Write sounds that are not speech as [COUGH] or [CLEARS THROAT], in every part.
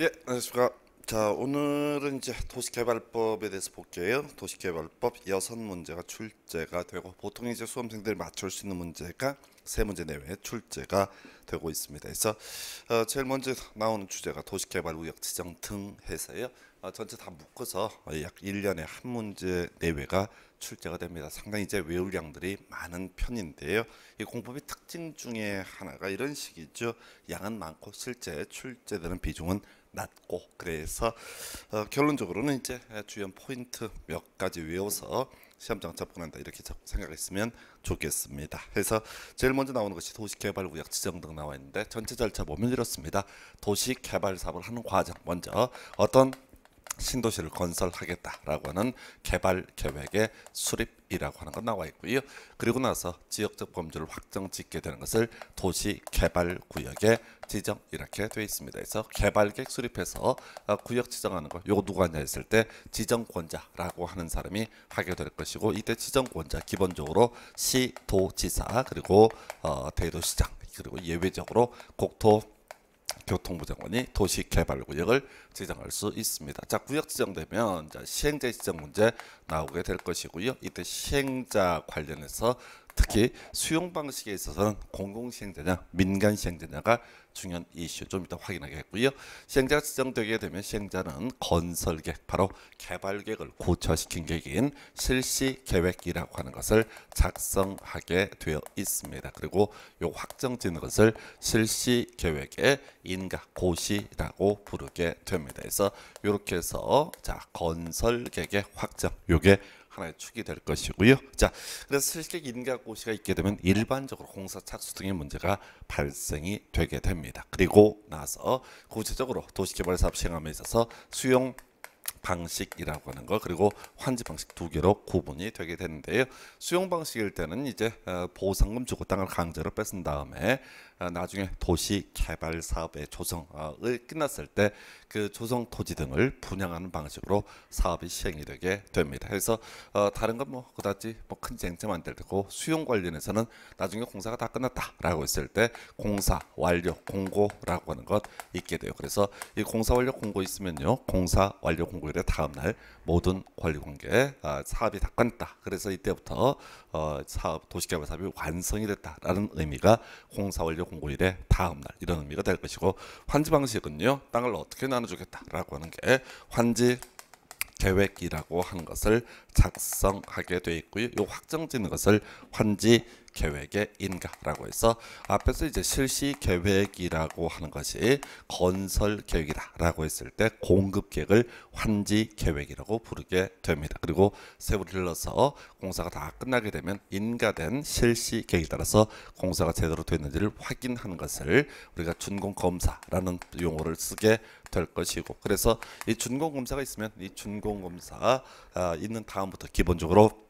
예, 안녕하십니까. 자, 오늘은 이제 도시개발법에 대해서 볼게요. 도시개발법 여섯 문제가 출제가 되고 보통 이제 수험생들이 맞출 수 있는 문제가 세 문제 내외 출제가 되고 있습니다. 그래서 어, 제일 먼저 나오는 주제가 도시개발 구역 지정 등 해서요. 어, 전체 다 묶어서 약 일년에한 문제 내외가 출제가 됩니다. 상당히 이제 외우량들이 많은 편인데요. 이 공법의 특징 중에 하나가 이런 식이죠. 양은 많고 실제 출제되는 비중은 낮고 그래서 어, 결론적으로는 이제 주연 포인트 몇 가지 외워서 시험장 접근한다 이렇게 생각했으면 좋겠습니다. 그래서 제일 먼저 나오는 것이 도시개발구역 지정 등 나와 있는데 전체 절차 보면 이렇습니다. 도시개발 사업을 하는 과정 먼저 어떤 신도시를 건설하겠다라고 하는 개발 계획의 수립이라고 하는 건 나와 있고요. 그리고 나서 지역적 범주를 확정 짓게 되는 것을 도시 개발 구역의 지정 이렇게 되어 있습니다. 그래서 개발 계 수립해서 어, 구역 지정하는 거 요거 누가 하냐 했을 때 지정권자라고 하는 사람이 하게 될 것이고 이때 지정권자 기본적으로 시도지사 그리고 어, 대도시장 그리고 예외적으로 국토 교통부 장관이 도시개발구역을 지정할 수 있습니다. 자, 구역 지정되면 자, 시행자 지정 문제 나오게 될 것이고요. 이때 시행자 관련해서 특히 수용 방식에 있어서는 공공 시행자냐 민간 시행자냐가 중요한 이슈 좀 이따 확인하겠고요. 시행자가 지정되게 되면 시행자는 건설 계획 바로 개발 계획을 고쳐시킨 계획인 실시 계획이라고 하는 것을 작성하게 되어 있습니다. 그리고 요 확정짓는 것을 실시 계획의 인각 고시라고 부르게 됩니다. 그래서 이렇게 해서 자 건설 계획의 확정 요게 하나의 축이 될 것이고요. 자, 그래서 실격 인가고시가 있게 되면 일반적으로 공사 착수 등의 문제가 발생이 되게 됩니다. 그리고 나서 구체적으로 도시개발 사업 시행함에 있어서 수용 방식이라고 하는 거 그리고 환지 방식 두 개로 구분이 되게 되는데요. 수용 방식일 때는 이제 어, 보상금 주고 땅을 강제로 뺏은 다음에 아, 나중에 도시 개발 사업의 조성을 끝났을 때 그 조성 토지 등을 분양하는 방식으로 사업이 시행이 되게 됩니다. 그래서 어, 다른 건 뭐 그다지 뭐 큰 쟁점 안될 거고 수용 관련해서는 나중에 공사가 다 끝났다라고 했을 때 공사 완료 공고라고 하는 것 있게 돼요. 그래서 이 공사 완료 공고 있으면요 공사 완료 공고일의 다음 날 모든 관리 관계 아, 사업이 다 끝났다. 그래서 이때부터 어, 사업 도시개발 사업이 완성이 됐다라는 의미가 공사 완료 공고일의 다음 날 이런 의미가 될 것이고 환지 방식은요 땅을 어떻게 나눠주겠다라고 하는 게 환지 계획이라고 하는 것을 작성하게 돼 있고요. 이 확정짓는 것을 환지 계획의 인가라고 해서 앞에서 이제 실시 계획이라고 하는 것이 건설 계획이다라고 했을 때 공급 계획을 환지 계획이라고 부르게 됩니다. 그리고 세부이 흘러서 공사가 다 끝나게 되면 인가된 실시 계획에 따라서 공사가 제대로 됐는지를 확인하는 것을 우리가 준공 검사라는 용어를 쓰게 될 것이고 그래서 이 준공 검사가 있으면 이 준공 검사 아, 있는 다음부터 기본적으로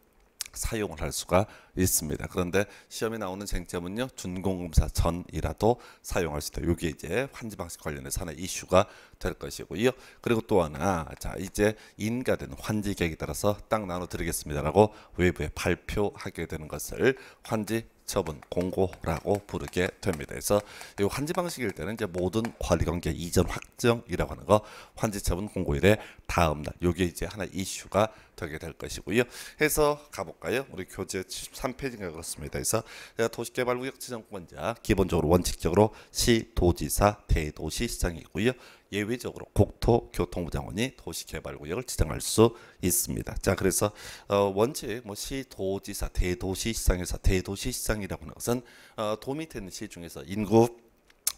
사용을 할 수가 있습니다. 그런데 시험에 나오는 쟁점은요. 준공검사 전이라도 사용할 수 있다. 이게 이제 환지 방식 관련해서 하나 이슈가 될 것이고요. 그리고 또 하나 자 이제 인가된 환지계획에 따라서 딱 나눠드리겠습니다라고 외부에 발표하게 되는 것을 환지 처분 공고라고 부르게 됩니다. 그래서 이 환지 방식일 때는 이제 모든 관리 관계 이전 확정이라고 하는 거 환지 처분 공고일에 다음 날 요게 이제 하나 이슈가 되게 될 것이고요. 해서 가볼까요? 우리 교재 73페이지가 그렇습니다. 그래서 도시개발구역 지정권자 기본적으로 원칙적으로 시도지사 대도시 시장이고요. 예외적으로 국토교통부 장원이 도시개발구역을 지정할 수 있습니다. 자 그래서 어, 원칙 뭐 시도지사 대도시시장에서 대도시시장이라고 하는 것은 어, 도 밑에 있는 시 중에서 인구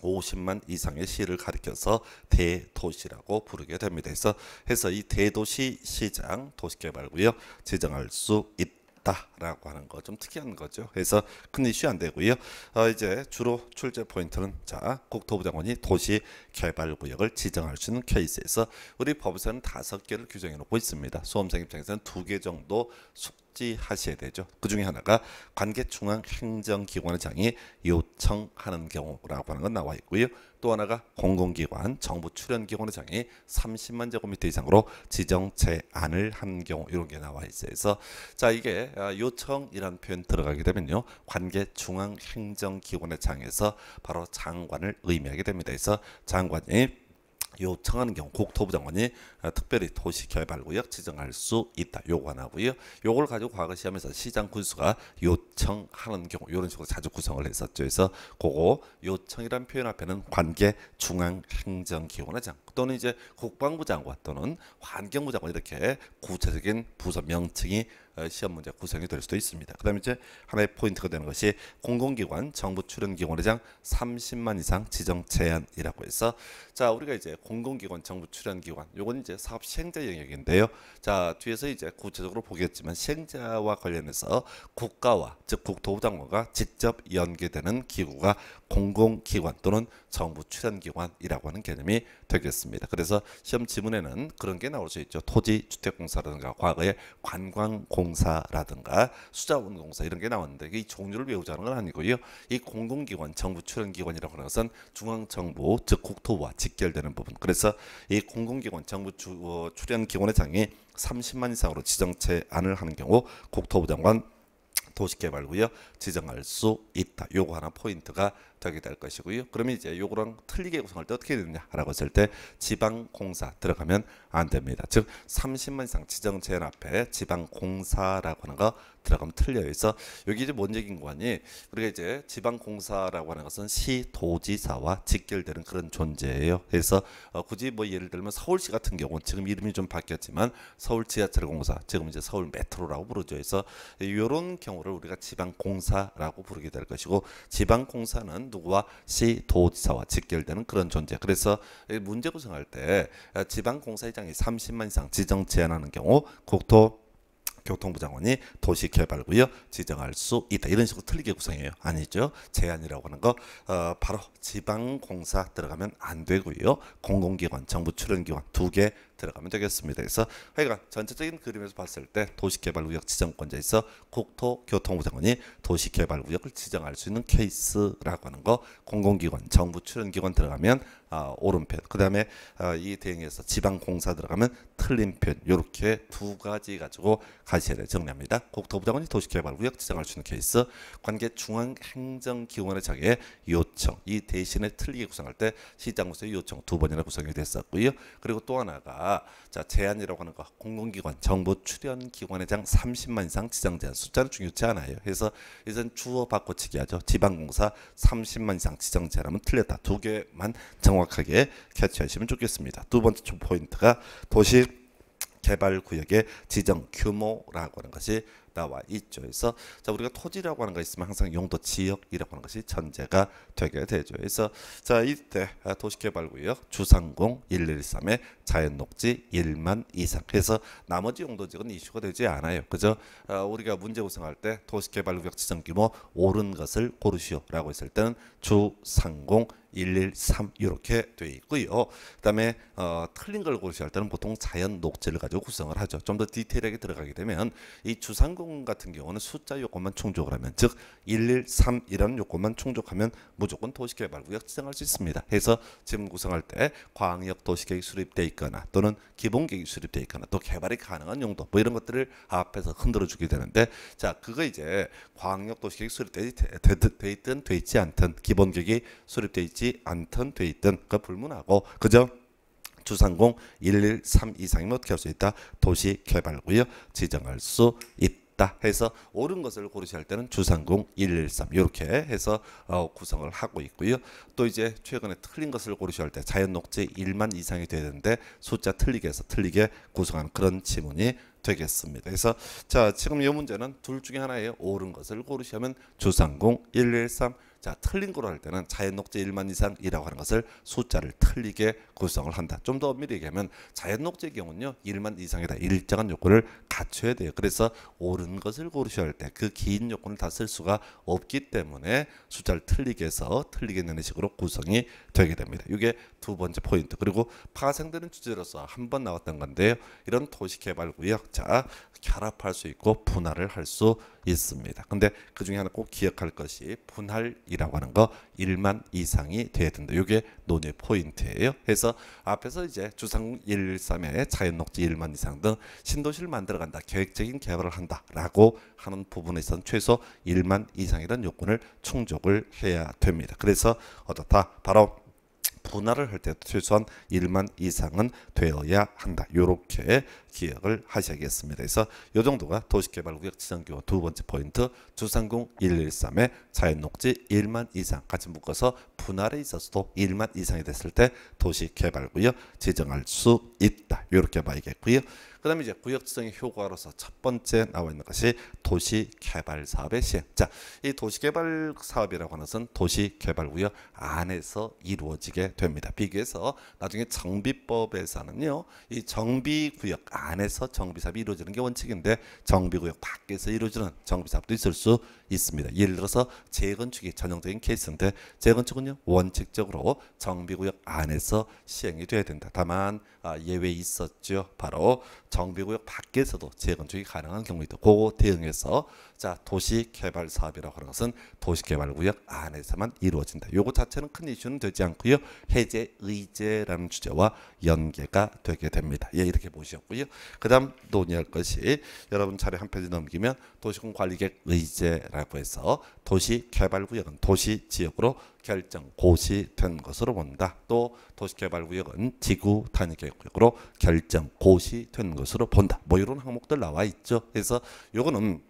50만 이상의 시를 가리켜서 대도시라고 부르게 됩니다. 해서 해서 이 대도시 시장 도시개발구역 지정할 수 있다. 않다라고 하는 거 좀 특이한 거죠. 그래서 큰 이슈 안 되고요. 어, 이제 주로 출제 포인트는 자 국토부 장관이 도시 개발 구역을 지정할 수 있는 케이스에서 우리 법에서는 다섯 개를 규정해 놓고 있습니다. 수험생 입장에서는 두 개 정도 숙 하셔야 되죠. 그 중에 하나가 관계중앙행정기관장이 요청하는 경우라고 하는 건 나와 있고요. 또 하나가 공공기관, 정부 출연기관장이 30만 제곱미터 이상으로 지정 제안을 한 경우 이런 게 나와 있어서 자 이게 아, 요청이란 표현 들어가게 되면요. 관계중앙행정기관 장에서 바로 장관을 의미하게 됩니다. 그래서 장관이 요청하는 경우 국토부 장관이 어, 특별히 도시개발구역 지정할 수 있다. 요거 하고요 요걸 가지고 과거 시험에서 시장 군수가 요청하는 경우 이런 식으로 자주 구성을 했었죠. 그래서 그거 요청이란 표현 앞에는 관계 중앙 행정기관의 장 또는 이제 국방부 장관 또는 환경부 장관 이렇게 구체적인 부서 명칭이 어, 시험 문제 구성이 될 수도 있습니다. 그다음 에 이제 하나의 포인트가 되는 것이 공공기관 정부 출연 기관회장 30만 이상 지정 제한이라고 해서 자 우리가 이제 공공기관 정부 출연 기관 요건 이제 사업 시행자 영역인데요. 자 뒤에서 이제 구체적으로 보겠지만 시행자와 관련해서 국가와 즉 국토부 장관과 직접 연계되는 기구가 공공기관 또는 정부 출연기관이라고 하는 개념이 되겠습니다. 그래서 시험 지문에는 그런 게 나올 수 있죠. 토지 주택공사라든가 과거에 관광공사라든가 수자원공사 이런 게 나왔는데 이 종류를 배우자는 건 아니고요. 이 공공기관, 정부 출연기관이라고 하는 것은 중앙정부 즉 국토부와 직결되는 부분. 그래서 이 공공기관, 정부 주, 어, 출연기관의 장이 30만 이상으로 지정체 안을 하는 경우 국토부 장관 도시개발구역 지정할 수 있다. 요거 하나 포인트가 저기 될 것이고요. 그러면 이제 요거랑 틀리게 구성할 때 어떻게 되느냐라고 했을 때 지방공사 들어가면 안 됩니다. 즉 30만 이상 지정 제한 앞에 지방공사라고 하는 거 들어가면 틀려요. 그래서 여기 이제 뭔 얘기인 거니? 우리가 이제 지방공사라고 하는 것은 시도지사와 직결되는 그런 존재예요. 그래서 어, 굳이 뭐 예를 들면 서울시 같은 경우는 지금 이름이 좀 바뀌었지만 서울 지하철공사 지금 이제 서울 메트로라고 부르죠. 그래서 이런 경우를 우리가 지방공사라고 부르게 될 것이고 지방공사는 누구와 시 도지사와 직결되는 그런 존재. 그래서 문제 구성할 때 어, 지방공사의장이 30만 이상 지정 제한하는 경우 국토 교통부 장관이 도시개발구역 지정할 수 있다. 이런 식으로 틀리게 구성해요. 아니죠. 제한이라고 하는 거 어, 바로 지방공사 들어가면 안 되고요. 공공기관, 정부 출연기관 두개 들어가면 되겠습니다. 그래서 하여간 전체적인 그림에서 봤을 때 도시개발구역 지정권자에서 국토교통부 장관이 도시개발구역을 지정할 수 있는 케이스라고 하는 거 공공기관, 정부 출연기관 들어가면 아, 오른편 그 다음에 아, 이 대행에서 지방공사 들어가면 틀린편 이렇게 두 가지 가지고 가시를 셔 정리합니다. 국토부 장관이 도시개발구역 지정할 수 있는 케이스 관계 중앙행정기관의 자기의 요청 이 대신에 틀리게 구성할 때 시장구성의 요청 두 번이나 구성이 됐었고요. 그리고 또 하나가 자, 제한이라고 하는 거 공공기관, 정부 출연 기관회장 30만 이상 지정 제한 숫자는 중요치 않아요. 그래서 이젠 주어 바꿔치기 하죠. 지방공사 30만 이상 지정 제한하면 틀렸다. 두 개만 정확하게 캐치하시면 좋겠습니다. 두 번째 포인트가 도시 개발구역의 지정 규모라고 하는 것이 나와 있죠. 그래서 자 우리가 토지라고 하는 거 있으면 항상 용도 지역이라고 하는 것이 전제가 되게 되죠. 그래서 자 이때 아, 도시개발구역 주상공 1 1 3에 자연녹지 1만 이상. 그래서 나머지 용도지역은 이슈가 되지 않아요. 그죠? 아, 우리가 문제 구성할 때 도시개발구역 지정 규모 옳은 것을 고르시오라고 했을 때는 주상공 113 이렇게 돼 있고요. 그다음에 어, 틀린 걸 고시할 때는 보통 자연 녹제를 가지고 구성을 하죠. 좀 더 디테일하게 들어가게 되면 이 주상공 같은 경우는 숫자 요건만 충족을 하면 즉 113이라는 요건만 충족하면 무조건 도시개발구역 지정할 수 있습니다. 해서 지금 구성할 때 광역 도시계획 수립돼 있거나 또는 기본계획 수립돼 있거나 또 개발이 가능한 용도 뭐 이런 것들을 앞에서 흔들어 주게 되는데 자 그거 이제 광역 도시계획 수립돼 있든 돼 있지 않든 기본계획이 수립돼 있지 있지 않던 돼 있던 그 불문하고 그죠 주상공 113 이상이면 어떻게 뭐 할수 있다? 도시 개발구역 지정할 수 있다. 해서 옳은 것을 고르실 때는 주상공 113 이렇게 해서 어, 구성을 하고 있고요. 또 이제 최근에 틀린 것을 고르실 때 자연 녹지 1만 이상이 되는데 숫자 틀리게 해서 틀리게 구성한 그런 지문이 되겠습니다. 그래서 자 지금 이 문제는 둘 중에 하나예요. 옳은 것을 고르시면 주상공 113 자, 틀린 거로 할 때는 자연 녹재 1만 이상이라고 하는 것을 숫자를 틀리게 구성을 한다. 좀 더 미리 얘기하면 자연 녹재의 경우는요. 1만 이상이다. 일정한 요건을 갖춰야 돼요. 그래서 옳은 것을 고르셔야 할 때 그 긴 요건을 다 쓸 수가 없기 때문에 숫자를 틀리게 해서 틀리게 내는 식으로 구성이 되게 됩니다. 이게 두 번째 포인트. 그리고 파생되는 주제로서 한 번 나왔던 건데요. 이런 도시 개발 구역 자, 결합할 수 있고 분할을 할수 있습니다. 근데 그 중에 하나 꼭 기억할 것이 분할이라고 하는 거 1만 이상이 돼야 된다. 이게 논의 포인트예요. 그서 앞에서 이제 주상 1, 3에 자연녹지 1만 이상 등 신도시를 만들어간다. 계획적인 개발을 한다라고 하는 부분에선 최소 1만 이상이라는 요건을 충족을 해야 됩니다. 그래서 어떻다? 바로 분할을 할 때 최소한 1만 이상은 되어야 한다. 이렇게 기억을 하셔야겠습니다. 그래서 이 정도가 도시개발구역 지정교호 두 번째 포인트 주상공 113의 자연녹지 1만 이상 같이 묶어서 분할에 있어서도 1만 이상이 됐을 때 도시개발구역 지정할 수 있다. 이렇게 봐야겠고요. 그다음에 이제 구역정의 효과로서 첫 번째 나와 있는 것이 도시 개발 사업의 시행. 자, 이 도시 개발 사업이라고 하는 것은 도시 개발 구역 안에서 이루어지게 됩니다. 비교해서 나중에 정비법에서는요, 이 정비 구역 안에서 정비 사업이 이루어지는 게 원칙인데 정비 구역 밖에서 이루어지는 정비 사업도 있을 수 있습니다. 예를 들어서 재건축이 전형적인 케이스인데 재건축은요 원칙적으로 정비 구역 안에서 시행이 돼야 된다. 다만 아, 예외 있었죠. 바로 정비구역 밖에서도 재건축이 가능한 경우도다 그거 대응해서 자, 도시개발 사업이라고 하는 것은 도시개발구역 안에서만 이루어진다. 요거 자체는 큰 이슈는 되지 않고요. 해제 의제라는 주제와 연계가 되게 됩니다. 예, 이렇게 보셨고요. 그다음 논의할 것이 여러분 차례 한 페이지 넘기면 도시군 관리객 의제라고 해서 도시개발구역은 도시지역으로 결정 고시된 것으로 본다. 또 도시개발구역은 지구 단위계획으로 결정 고시된 것으로 본다. 뭐 이런 항목들 나와 있죠. 그래서 요거는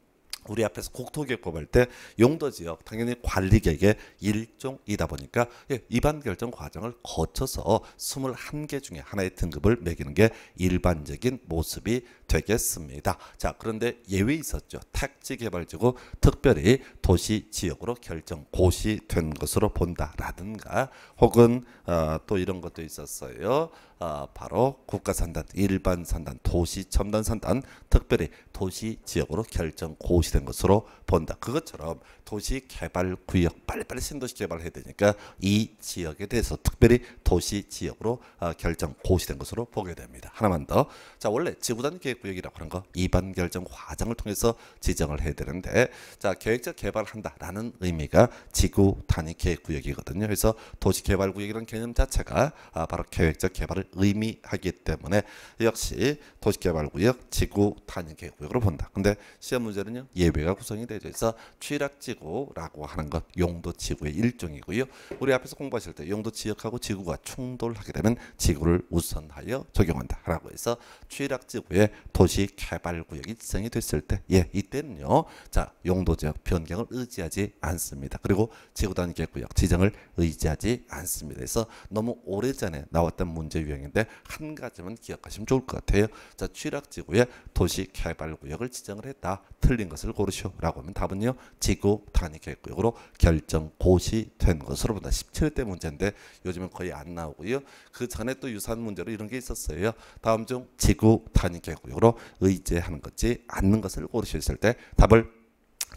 우리 앞에서 국토기획 뽑을 때 용도 지역 당연히 관리계획의 일종이다 보니까 예, 입안 결정 과정을 거쳐서 21개 중에 하나의 등급을 매기는 게 일반적인 모습이 되겠습니다. 자, 그런데 예외 있었죠. 택지 개발지구 특별히 도시 지역으로 결정 고시된 것으로 본다라든가 혹은 어, 또 이런 것도 있었어요. 어, 바로 국가산단, 일반산단, 도시첨단산단, 특별히 도시 지역으로 결정 고시된 된 것으로 본다. 그것처럼 도시 개발 구역 빨리빨리 신도시 개발해야 되니까 이 지역에 대해서 특별히 도시 지역으로 어, 결정 고시된 것으로 보게 됩니다. 하나만 더. 자, 원래 지구단 위 계획구역이라고 하는 거 이반 결정 과정을 통해서 지정을 해야 되는데 자, 계획적 개발한다라는 의미가 지구 단위 계획구역이거든요. 그래서 도시 개발 구역이라는 개념 자체가 아, 바로 계획적 개발을 의미하기 때문에 역시 도시 개발 구역, 지구 단위 계획구역으로 본다. 근데 시험 문제는요. 예배가 구성이 되어 그래서 취락지구라고 하는 것 용도 지구의 일종이고요. 우리 앞에서 공부하실 때 용도 지역하고 지구가 충돌하게 되면 지구를 우선하여 적용한다라고 해서 취락지구의 도시 개발 구역이 지정이 됐을 때, 예, 이때는요, 자 용도 지역 변경을 의지하지 않습니다. 그리고 지구 단계 구역 지정을 의지하지 않습니다. 그래서 너무 오래전에 나왔던 문제 유형인데 한 가지만 기억하시면 좋을 것 같아요. 자 취락지구의 도시 개발 구역을 지정을 했다. 틀린 것을 것을 고르시오라고 하면 답은요. 지구 탄핵했고 이거로 결정 고시된 것으로 본다. 17대 문제인데 요즘은 거의 안 나오고요. 그 전에 또 유사한 문제로 이런 게 있었어요. 다음 중 지구 탄핵했고 이거로 의제하는 것지 않는 것을 고르셨을 때 답을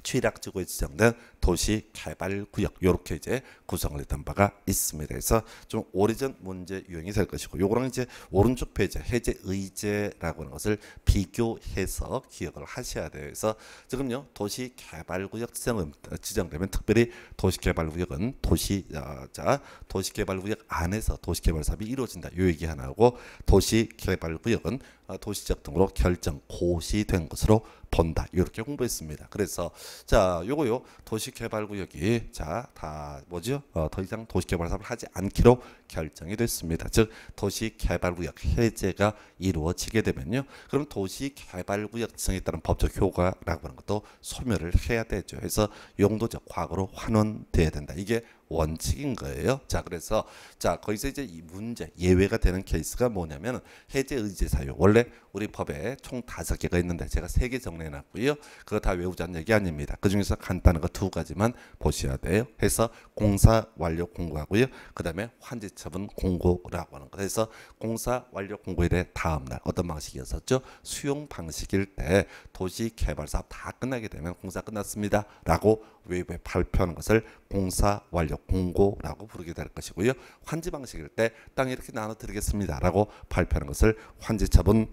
취락지구에 지정된 도시 개발 구역 요렇게 이제 구성을 했던 바가 있습니다. 그래서 좀 오래전 문제 유형이 될 것이고 요거랑 이제 오른쪽 페이지 해제 의제라고 하는 것을 비교해서 기억을 하셔야 돼요. 그래서 지금요 도시 개발 구역 지정 은 지정되면 특별히 도시 개발 구역은 도시 어, 자 도시 개발 구역 안에서 도시 개발 사업이 이루어진다. 요 얘기 하나고 도시 개발 구역은 어, 도시적 등으로 결정 고시된 것으로 본다. 이렇게 공부했습니다. 그래서 자, 요거요. 도시개발구역이 자, 다 뭐죠? 어, 더 이상 도시개발 사업을 하지 않기로 결정이 됐습니다. 즉 도시개발구역 해제가 이루어지게 되면요. 그럼 도시개발구역 지정에 따른 법적 효과라고 하는 것도 소멸을 해야 되죠. 그래서 용도적 과거로 환원돼야 된다. 이게 원칙인 거예요. 자, 그래서 자, 거기서 이제 이 문제 예외가 되는 케이스가 뭐냐면 해제 의제 사유. 원래 우리 법에 총 다섯 개가 있는데 제가 세 개 정리해 놨고요. 그거 다 외우자는 얘기 아닙니다. 그중에서 간단한 거 두 가지만 보셔야 돼요. 해서 공사 완료 공고하고요. 그다음에 환지 처분 공고라고 하는 거. 그래서 공사 완료 공고일의 다음 날 어떤 방식이었었죠? 수용 방식일 때 도시 개발사다 끝나게 되면 공사 끝났습니다라고 외부에 발표하는 것을 공사 완료 공고라고 부르게 될 것이고요. 환지 방식일 때 땅 이렇게 나눠 드리겠습니다라고 발표하는 것을 환지 처분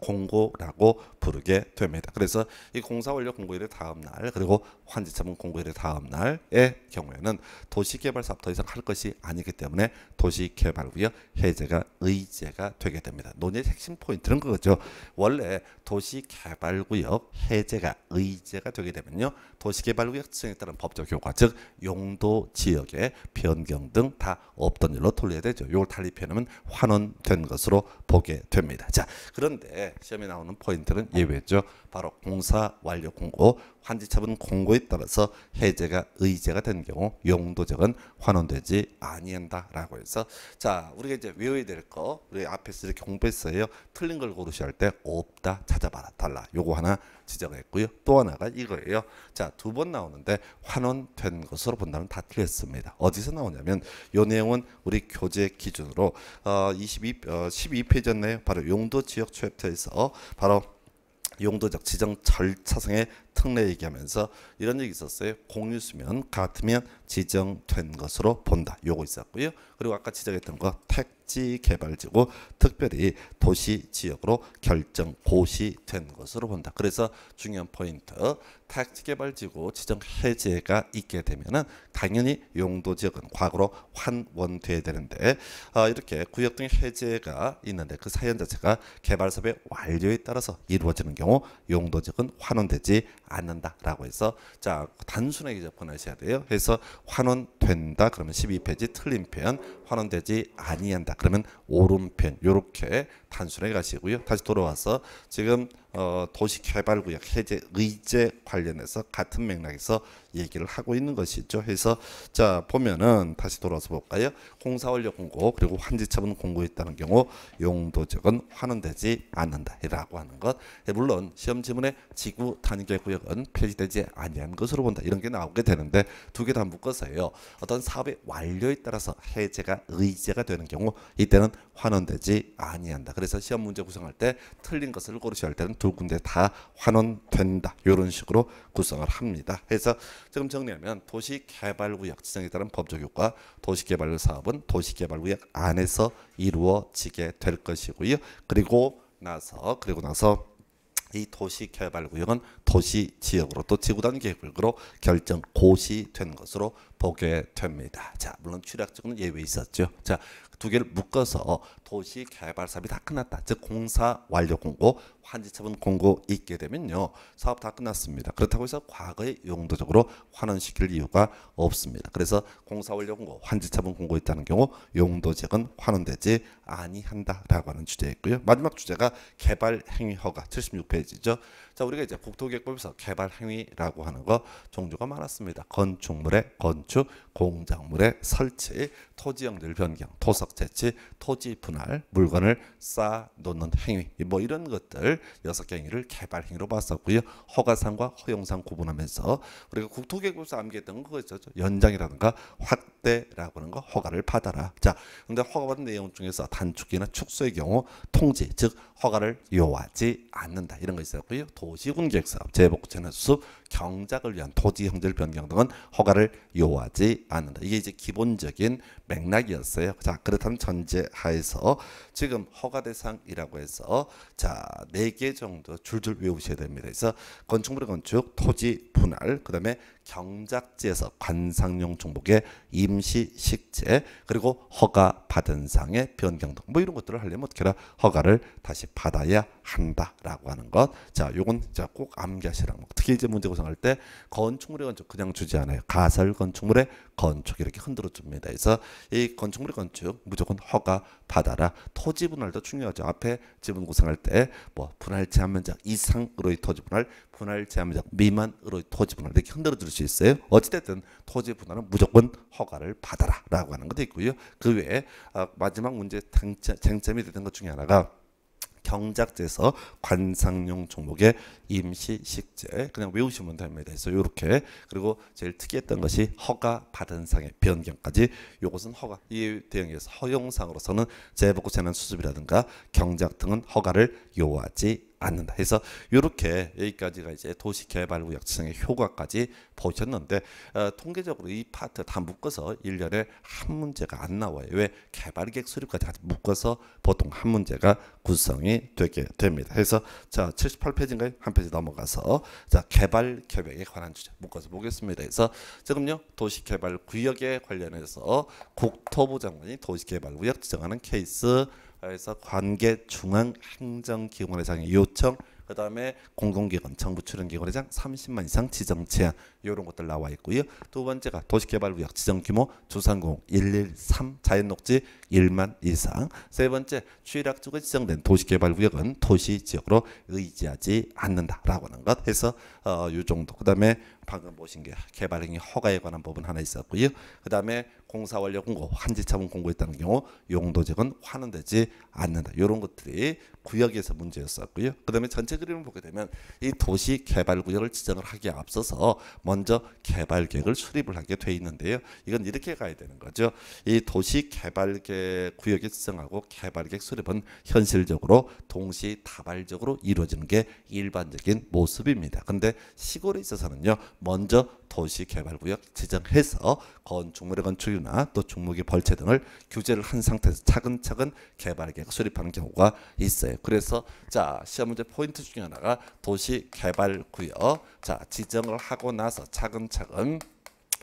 공고라고 부르게 됩니다. 그래서 이 공사 완료 공고일의 다음 날 그리고 환지 처분 공고일의 다음 날의 경우에는 도시개발사업 더 이상 할 것이 아니기 때문에 도시개발구역 해제가 의제가 되게 됩니다. 논의의 핵심 포인트는 그거죠. 원래 도시개발구역 해제가 의제가 되게 되면요. 도시개발구역 지정에 따른 법적 효과 즉 용도 지역의 변경 등 다 없던 일로 돌려야 되죠. 이걸 달리 표현하면 환원된 것으로 보게 됩니다. 자 그런데 시험에 나오는 포인트는 예외죠. 바로 공사 완료 공고, 환지 처분 공고에 따라서 해제가 의제가 된 경우 용도적은 환원되지 아니한다라고 해서 자 우리가 이제 외워야 될 거 우리 앞에서 이렇게 공부했어요. 틀린 걸고르셔야할 때 없다 찾아봐라 달라 요거 하나 지적했고요. 또 하나가 이거예요. 자 두 번 나오는데 환원된 것으로 본다면 다 틀렸습니다. 어디서 나오냐면 요 내용은 우리 교재 기준으로 어, 22 어, 12페이지였네요. 바로 용도 지역 챕터에서 바로 용도적 지정 절차상의 특례 얘기하면서 이런 얘기 있었어요. 공유수면 같으면 지정된 것으로 본다. 요거 있었고요. 그리고 아까 지적했던 거 택지 개발지구 특별히 도시 지역으로 결정 고시된 것으로 본다. 그래서 중요한 포인트 택지 개발지구 지정 해제가 있게 되면은 당연히 용도 지역은 과거로 환원돼야 되는데 어, 이렇게 구역 등 해제가 있는데 그 사연 자체가 개발사업의 완료에 따라서 이루어지는 경우 용도 지역은 환원되지 않는다라고 해서 자 단순하게 접근하셔야 돼요. 그래서 환원된다 그러면 12페이지 틀린 편 환원되지 아니한다 그러면 오른 편 이렇게 단순해 가시고요. 다시 돌아와서 지금 어, 도시개발구역 해제 의제 관련해서 같은 맥락에서 얘기를 하고 있는 것이죠. 그래서 자 보면은 다시 돌아서 볼까요? 공사원료 공고 그리고 환지처분 공고했다는 경우 용도적은 환원되지 않는다라고 하는 것. 예, 물론 시험 지문에 지구 단계 구역은 폐지되지 아니한 것으로 본다 이런 게 나오게 되는데 두 개 다 묶어서요. 어떤 사업의 완료에 따라서 해제가 의제가 되는 경우 이때는 환원되지 아니한다. 그래서 시험 문제 구성할 때 틀린 것을 고르셔야 할 때는 두 군데 다 환원된다. 이런 식으로 구성을 합니다. 그래서 지금 정리하면 도시개발구역 지정에 따른 법적 효과 도시개발 사업은 도시개발구역 안에서 이루어지게 될 것이고요. 그리고 나서 그리고 나서 이 도시개발구역은 도시지역으로 또지구단 계획으로 결정 고시된 것으로 보게 됩니다. 자 물론 취약적은 예외 있었죠. 자두 개를 묶어서 도시 개발 사업이 다 끝났다. 즉 공사 완료 공고, 환지 처분 공고 있게 되면요. 사업 다 끝났습니다. 그렇다고 해서 과거에 용도적으로 환원시킬 이유가 없습니다. 그래서 공사 완료 공고, 환지 처분 공고 있다는 경우 용도적은 환원되지 아니한다라고 하는 주제였고요. 마지막 주제가 개발 행위 허가 76페이지죠. 자 우리가 이제 국토계획법에서 개발 행위라고 하는 거 종류가 많았습니다. 건축물의 건축, 공작물의 설치, 토지형질 변경, 토석 재치, 토지 분할, 물건을 쌓아 놓는 행위 뭐 이런 것들 여섯 개 행위를 개발 행위로 봤었고요. 허가상과 허용상 구분하면서 우리가 국토계획법에서 암기했던 거죠. 연장이라든가 확대라고 하는 거 허가를 받아라. 자 근데 허가받은 내용 중에서 단축이나 축소의 경우 통지 즉 허가를 요하지 않는다 이런 거 있었고요. 도 55시군 객사 재복재의 수습 경작을 위한 토지 형질 변경 등은 허가를 요하지 않는다. 이게 이제 기본적인 맥락이었어요. 자, 그렇다면 전제하에서 지금 허가 대상이라고 해서 자, 네 개 정도 줄줄 외우셔야 됩니다. 그래서 건축물의 건축, 토지 분할, 그다음에 경작지에서 관상용 종목의 임시 식재 그리고 허가 받은 상의 변경 등 뭐 이런 것들을 하려면 어떻게 해라 허가를 다시 받아야 한다라고 하는 것. 자, 요건 자 꼭암기하시라고 특히 이제 문제고 구성할 때 건축물의 건축 그냥 주지 않아요. 가설 건축물의 건축 이렇게 흔들어 줍니다. 그래서 이 건축물의 건축 무조건 허가 받아라. 토지 분할도 중요하죠. 앞에 지분 구성할 때 뭐 분할 제한 면적 이상으로의 토지 분할, 분할 제한 면적 미만으로의 토지 분할 이렇게 흔들어 줄 수 있어요. 어찌됐든 토지 분할은 무조건 허가를 받아라라고 하는 것도 있고요. 그 외에 아, 마지막 문제 쟁점이 되는 것 중에 하나가 경작돼서 관상용 종목의 임시식재 그냥 외우시면 됩니다. 그래서 이렇게 그리고 제일 특이했던 것이 허가 받은 상의 변경까지 요것은 허가 이 대응에서 허용상으로서는 재복구 재난 수습이라든가 경작 등은 허가를 요하지 않는다. 그래서 이렇게 여기까지가 이제 도시 개발 구역 지정의 효과까지 보셨는데 어, 통계적으로 이 파트 다 묶어서 1년에 한 문제가 안 나와요. 왜 개발 객 수립까지 같이 묶어서 보통 한 문제가 구성이 되게 됩니다. 그래서자 78페이지인가요? 한 페이지 넘어가서 자 개발 계획에 관한 주제 묶어서 보겠습니다. 그래서 지금요 도시 개발 구역에 관련해서 국토부 장관이 도시 개발 구역 지정하는 케이스 그래서 관계 중앙 행정기관회장의 요청 그 다음에 공공기관, 정부 출연기관회장 30만 이상 지정 제한 이런 것들 나와 있고요. 두 번째가 도시개발구역 지정 규모 조상공 113 자연녹지 1만 이상. 세 번째, 취약지구에 지정된 도시개발구역은 도시지역으로 의지하지 않는다라고 하는 것 해서 어, 요 정도. 그 다음에 방금 보신 게 개발행위 허가에 관한 법은 하나 있었고요. 그 다음에 공사완료 공고, 한지차분 공고했다는 경우 용도적은 환원되지 않는다. 이런 것들이 구역에서 문제였었고요. 그 다음에 전체 그림을 보게 되면 이 도시 개발 구역을 지정을 하기에 앞서서 먼저 개발 계획을 수립을 하게 돼 있는데요. 이건 이렇게 가야 되는 거죠. 이 도시 개발 계획 구역이 지정하고 개발 계획 수립은 현실적으로 동시다발적으로 이루어지는 게 일반적인 모습입니다. 근데 시골에 있어서는요. 먼저 도시 개발 구역 지정해서 건축물의 건축이나 또 중목의 벌채 등을 규제를 한 상태에서 차근차근 개발 계획 수립하는 경우가 있어요. 그래서 자, 시험 문제 포인트 중에 하나가 도시 개발 구역 자, 지정을 하고 나서 차근차근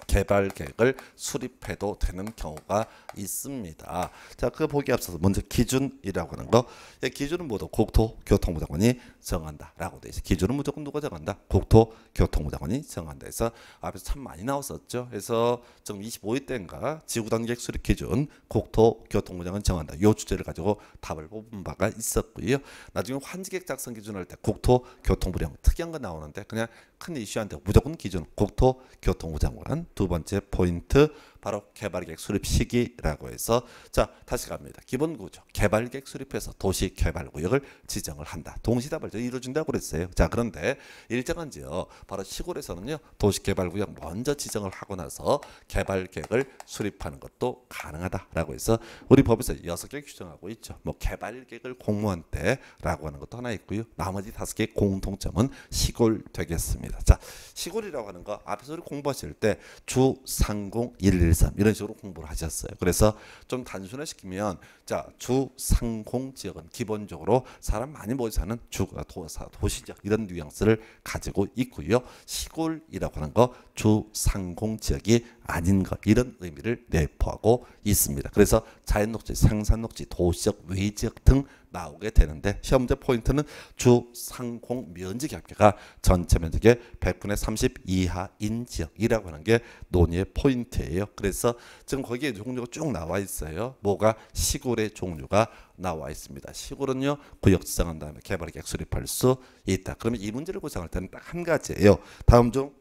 개발 계획을 수립해도 되는 경우가 있습니다. 자, 그 보기 앞서서 먼저 기준이라고 하는 거. 예, 기준은 모두 국토교통부 장관이 정한다라고 돼 있어요. 기준은 무조건 누가 정한다? 국토교통부 장관이 정한다 해서 앞에서 참 많이 나왔었죠. 그래서 지금 2 5일 때인가 지구단계 수립 기준 국토교통부 장관 정한다. 요 주제를 가지고 답을 뽑은 바가 있었고요. 나중에 환지객 작성 기준할 때 국토교통부령 특이한 거 나오는데 그냥 큰 이슈한테 무조건 기준 국토교통부 장관 두 번째 포인트 바로 개발계획 수립 시기라고 해서 자 다시 갑니다. 기본 구조 개발계획 수립해서 도시 개발 구역을 지정을 한다. 동시다발적으로 이루어진다고 그랬어요. 자 그런데 일정한 지역 바로 시골에서는요 도시 개발 구역 먼저 지정을 하고 나서 개발계획을 수립하는 것도 가능하다라고 해서 우리 법에서 여섯 개 규정하고 있죠. 뭐 개발계획을 공무원 때라고 하는 것도 하나 있고요. 나머지 다섯 개 공통점은 시골 되겠습니다. 자 시골이라고 하는 거 앞에서 우리 공부하실 때 주 상공 1 1 3 이런 식으로 공부를 하셨어요. 그래서 좀 단순화시키면 자 주상공 지역은 기본적으로 사람 많이 모여 사는 주 아, 도, 도시 지역 이런 뉘앙스를 가지고 있고요. 시골이라고 하는 거 주상공 지역이 아닌 것 이런 의미를 내포하고 있습니다. 그래서 자연 녹지, 생산 녹지, 도시적, 외지역 등 나오게 되는데 시험 문제 포인트는 주 상공 면적 합계가 전체 면적의 100분의 30 이하인 지역이라고 하는 게 논의의 포인트예요. 그래서 지금 거기에 종류가 쭉 나와 있어요. 뭐가 시골의 종류가 나와 있습니다. 시골은요 구역 지정한 다음에 개발계획 수립할 수 있다. 그러면 이 문제를 구성할 때는 딱 한 가지예요. 다음 중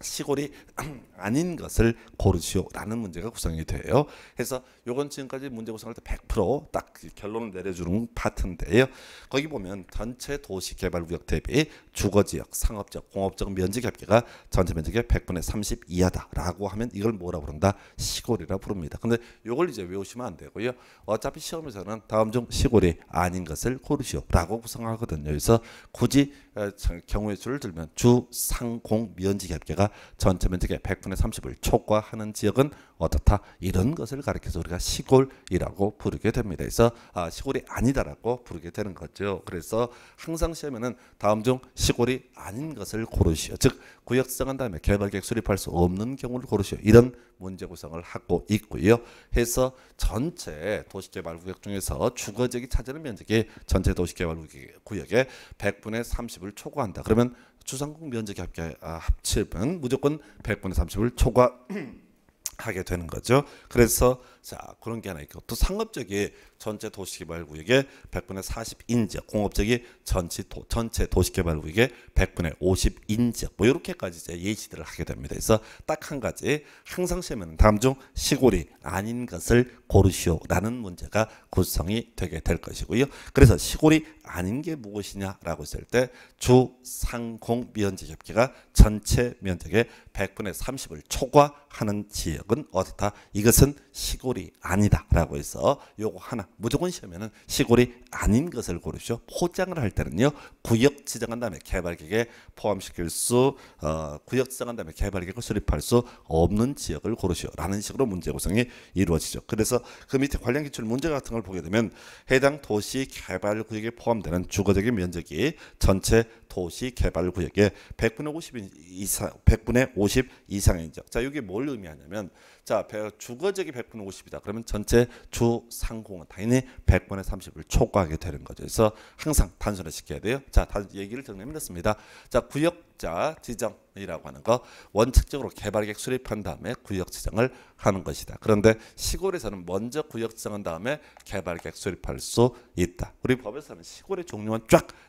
시골이 [CLEARS THROAT] 아닌 것을 고르시오라는 문제가 구성이 돼요. 그래서 요건 지금까지 문제 구성할 때 100%딱 결론을 내려주는 파트인데요. 거기 보면 전체 도시개발구역 대비 주거지역, 상업적, 공업적 면적 합계가 전체 면적의 100분의 30 이하다라고 하면 이걸 뭐라 부른다? 시골이라 부릅니다. 근데 요걸 이제 외우시면 안 되고요. 어차피 시험에서는 다음 중 시골이 아닌 것을 고르시오라고 구성하거든요. 그래서 굳이 어, 경우의 수를 들면 주상공 면적 합계 제가 전체 면적의 100분의 30을 초과하는 지역은 어떻다 이런 것을 가리켜서 우리가 시골이라고 부르게 됩니다. 그래서 아, 시골이 아니다라고 부르게 되는 거죠. 그래서 항상 시험에는 다음 중 시골이 아닌 것을 고르시오. 즉 구역 지정한 다음에 개발계획 수립할 수 없는 경우를 고르시오. 이런 문제 구성을 하고 있고요. 해서 전체 도시개발구역 중에서 주거지역이 차지하는 면적이 전체 도시개발구역의 100분의 30을 초과한다. 그러면 주상국 면적 합계 아, 합집은 무조건 100분의 30을 초과하게 되는 거죠. 그래서 자 그런 게 하나 있고 또 상업적이 전체 도시개발구역의 100분의 40 인적 공업적이 전체, 도, 전체 도시개발구역의 100분의 50 인적 뭐 이렇게까지 이제 예시들을 하게 됩니다. 그래서 딱 한 가지 항상 시험에는 다음 중 시골이 아닌 것을 고르시오라는 문제가 구성이 되게 될 것이고요. 그래서 시골이 아닌 게 무엇이냐라고 했을 때 주상공 면적 협계가 전체 면적의 100분의 30을 초과하는 지역은 어디다? 이것은 시골 시골이 아니다라고 해서 요거 하나 무조건 시험에는 시골이 아닌 것을 고르시오. 포장을 할 때는요. 구역 지정한 다음에 개발 계획에 포함시킬 수 어, 구역 지정한 다음에 개발 계획을 수립할 수 없는 지역을 고르시오라는 식으로 문제 구성이 이루어지죠. 그래서 그 밑에 관련 기출 문제 같은 걸 보게 되면 해당 도시 개발 구역에 포함되는 주거적인 면적이 전체 도시 개발 구역의 100분의 50 이상 100분의 50 이상인 지 자, 이게 뭘 의미하냐면 자, 주거지역이 150이다. 그러면 전체 주 상공은 당연히 100분의 30을 초과하게 되는 거죠. 그래서 항상 단순화 시켜야 돼요. 자, 다, 얘기를 정리해드렸습니다. 자, 구역 목적자 지정이라고 하는 거 원칙적으로 개발계획 수립한 다음에 구역 지정을 하는 것이다. 그런데 시골에서는 먼저 구역 지정한 다음에 개발계획 수립할 수 있다. 우리 법에서는 시골의 종류만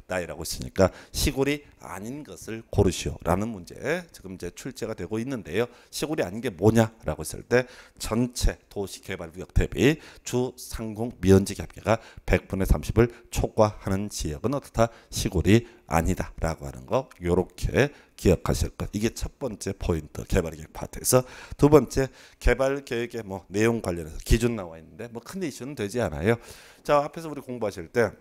쫙나이라고했으니까 시골이 아닌 것을 고르시오라는 문제 지금 이제 출제가 되고 있는데요. 시골이 아닌 게 뭐냐라고 했을 때 전체 도시개발구역 대비 주 상공 면연 합계가 100분의 30을 초과하는 지역은 어떻다? 시골이 아니다라고 하는 거 요렇게 기억하실 것. 이게 첫 번째 포인트 개발 계획 파트에서 두 번째 개발 계획의 뭐 내용 관련해서 기준 나와 있는데 뭐큰 이슈는 되지 않아요. 자 앞에서 우리 공부하실 때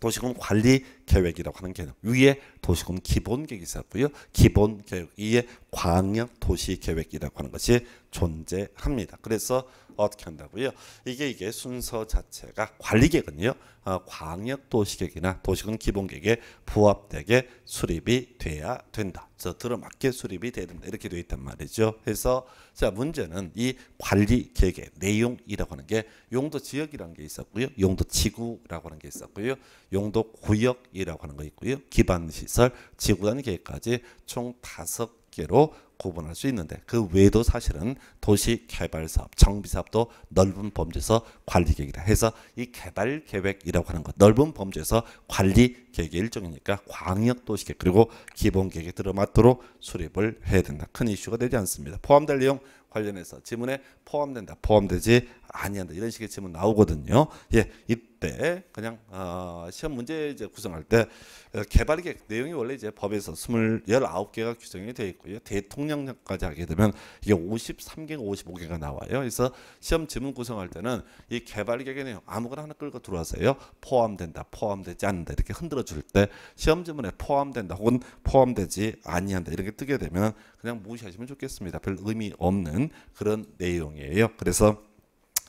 도시군 관리 계획이라고 하는 개념 위에 도시군 기본 계획이 있었고요 기본 계획 위에 광역 도시 계획이라고 하는 것이 존재합니다 그래서 어떻게 한다고요? 이게 이게 순서 자체가 관리 계획은요. 어, 광역 도시 계획이나 도시군 기본 계획에 부합되게 수립이 돼야 된다. 저 들어맞게 수립이 돼야 된다. 이렇게 돼 있단 말이죠. 그래서 자 문제는 이 관리 계획의 내용이라고 하는 게 용도 지역이라는 게 있었고요. 용도 지구라고 하는 게 있었고요. 용도 구역이라고 하는 거 있고요. 기반 시설, 지구 단 계획까지 총 다섯 개로 구분할 수 있는데 그 외에도 사실은 도시 개발 사업, 정비 사업도 넓은 범죄에서 관리 계획이다. 해서 이 개발 계획이라고 하는 것 넓은 범죄에서 관리 계획의 일종이니까 광역 도시 계획 그리고 기본 계획에 들어맞도록 수립을 해야 된다. 큰 이슈가 되지 않습니다. 포함될 내용 관련해서 지문에 포함된다, 포함되지 아니한다 이런 식의 질문 나오거든요. 예, 이때 그냥 어, 시험 문제 이제 구성할 때 어, 개발 계획 내용이 원래 이제 법에서 스물열아홉 개가 규정이 되어 있고요. 대통령령까지 하게 되면 이게 오십삼 개가십오개가 나와요. 그래서 시험 질문 구성할 때는 이 개발 계획의 내용 아무거나 하나 끌고 들어와서요. 포함된다, 포함되지 않는다 이렇게 흔들어 줄 때 시험 질문에 포함된다 혹은 포함되지 아니한다 이렇게 뜨게 되면 그냥 무시하시면 좋겠습니다. 별 의미 없는 그런 내용이에요. 그래서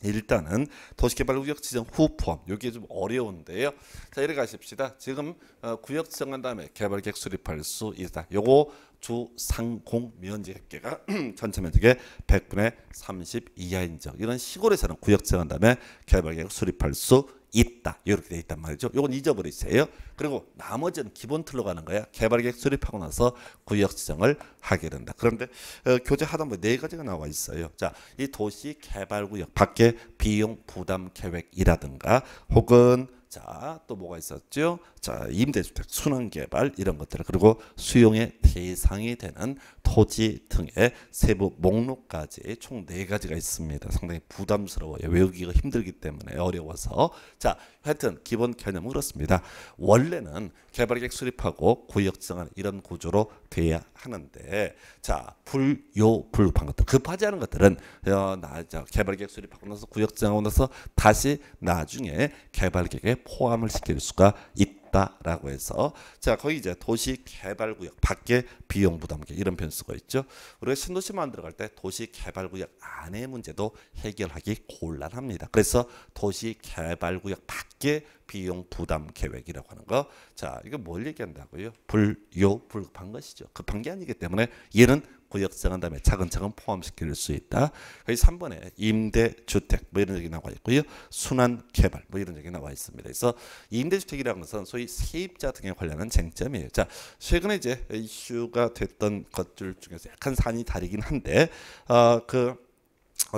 일단은 도시개발구역 지정 후 포함 여기 좀 어려운데요. 자 이렇게 하십시다. 지금 어, 구역 지정한 다음에 개발계획 수립할 수 있다. 요거 주 상공 면적 합계가 전체 면적의 100분의 30 이하인 적 이런 시골에서는 구역 지정한 다음에 개발계획 수립할 수 있다. 이렇게 돼 있단 말이죠. 요건 잊어버리세요. 그리고 나머지는 기본 틀로 가는 거야. 개발 계획 수립하고 나서 구역 지정을 하게 된다. 그런데 어, 교재 하단부네 가지가 나와 있어요. 자, 이 도시 개발 구역 밖에 비용 부담 계획이라든가 혹은 자, 또 뭐가 있었죠? 자, 임대주택 순환 개발 이런 것들 그리고 수용의 대상이 되는 토지 등의 세부 목록까지 총 네 가지가 있습니다. 상당히 부담스러워요. 외우기가 힘들기 때문에 어려워서. 자, 하여튼 기본 개념은 그렇습니다. 원래는 개발계획 수립하고 구역 지정하는 이런 구조로 돼야 하는데 자, 불요 불급한 것들 급하지 않은 것들은 어, 나 개발계획 수립하고 나서 구역 지정하고 나서 다시 나중에 개발계획에 포함을 시킬 수가 있다라고 해서 자거기 이제 도시 개발구역 밖에 비용 부담계 이런 변수가 있죠. 우리가 신도시만 들어갈 때 도시 개발구역 안의 문제도 해결하기 곤란합니다. 그래서 도시 개발구역 밖에 비용 부담 계획이라고 하는 거. 자 이거 뭘 얘기한다고요? 불요 불급한 것이죠. 급한 게 아니기 때문에 얘는 구역정한 다음에 차근차근 포함시킬 수 있다. 거기 3번에 임대주택 뭐 이런 얘기 나와 있고요. 순환개발 뭐 이런 얘기 나와 있습니다. 그래서 임대주택이라는 것은 소위 세입자 등에 관련한 쟁점이에요. 자 최근에 이제 이슈가 됐던 것들 중에서 약간 산이 다르긴 한데 아그 어, 그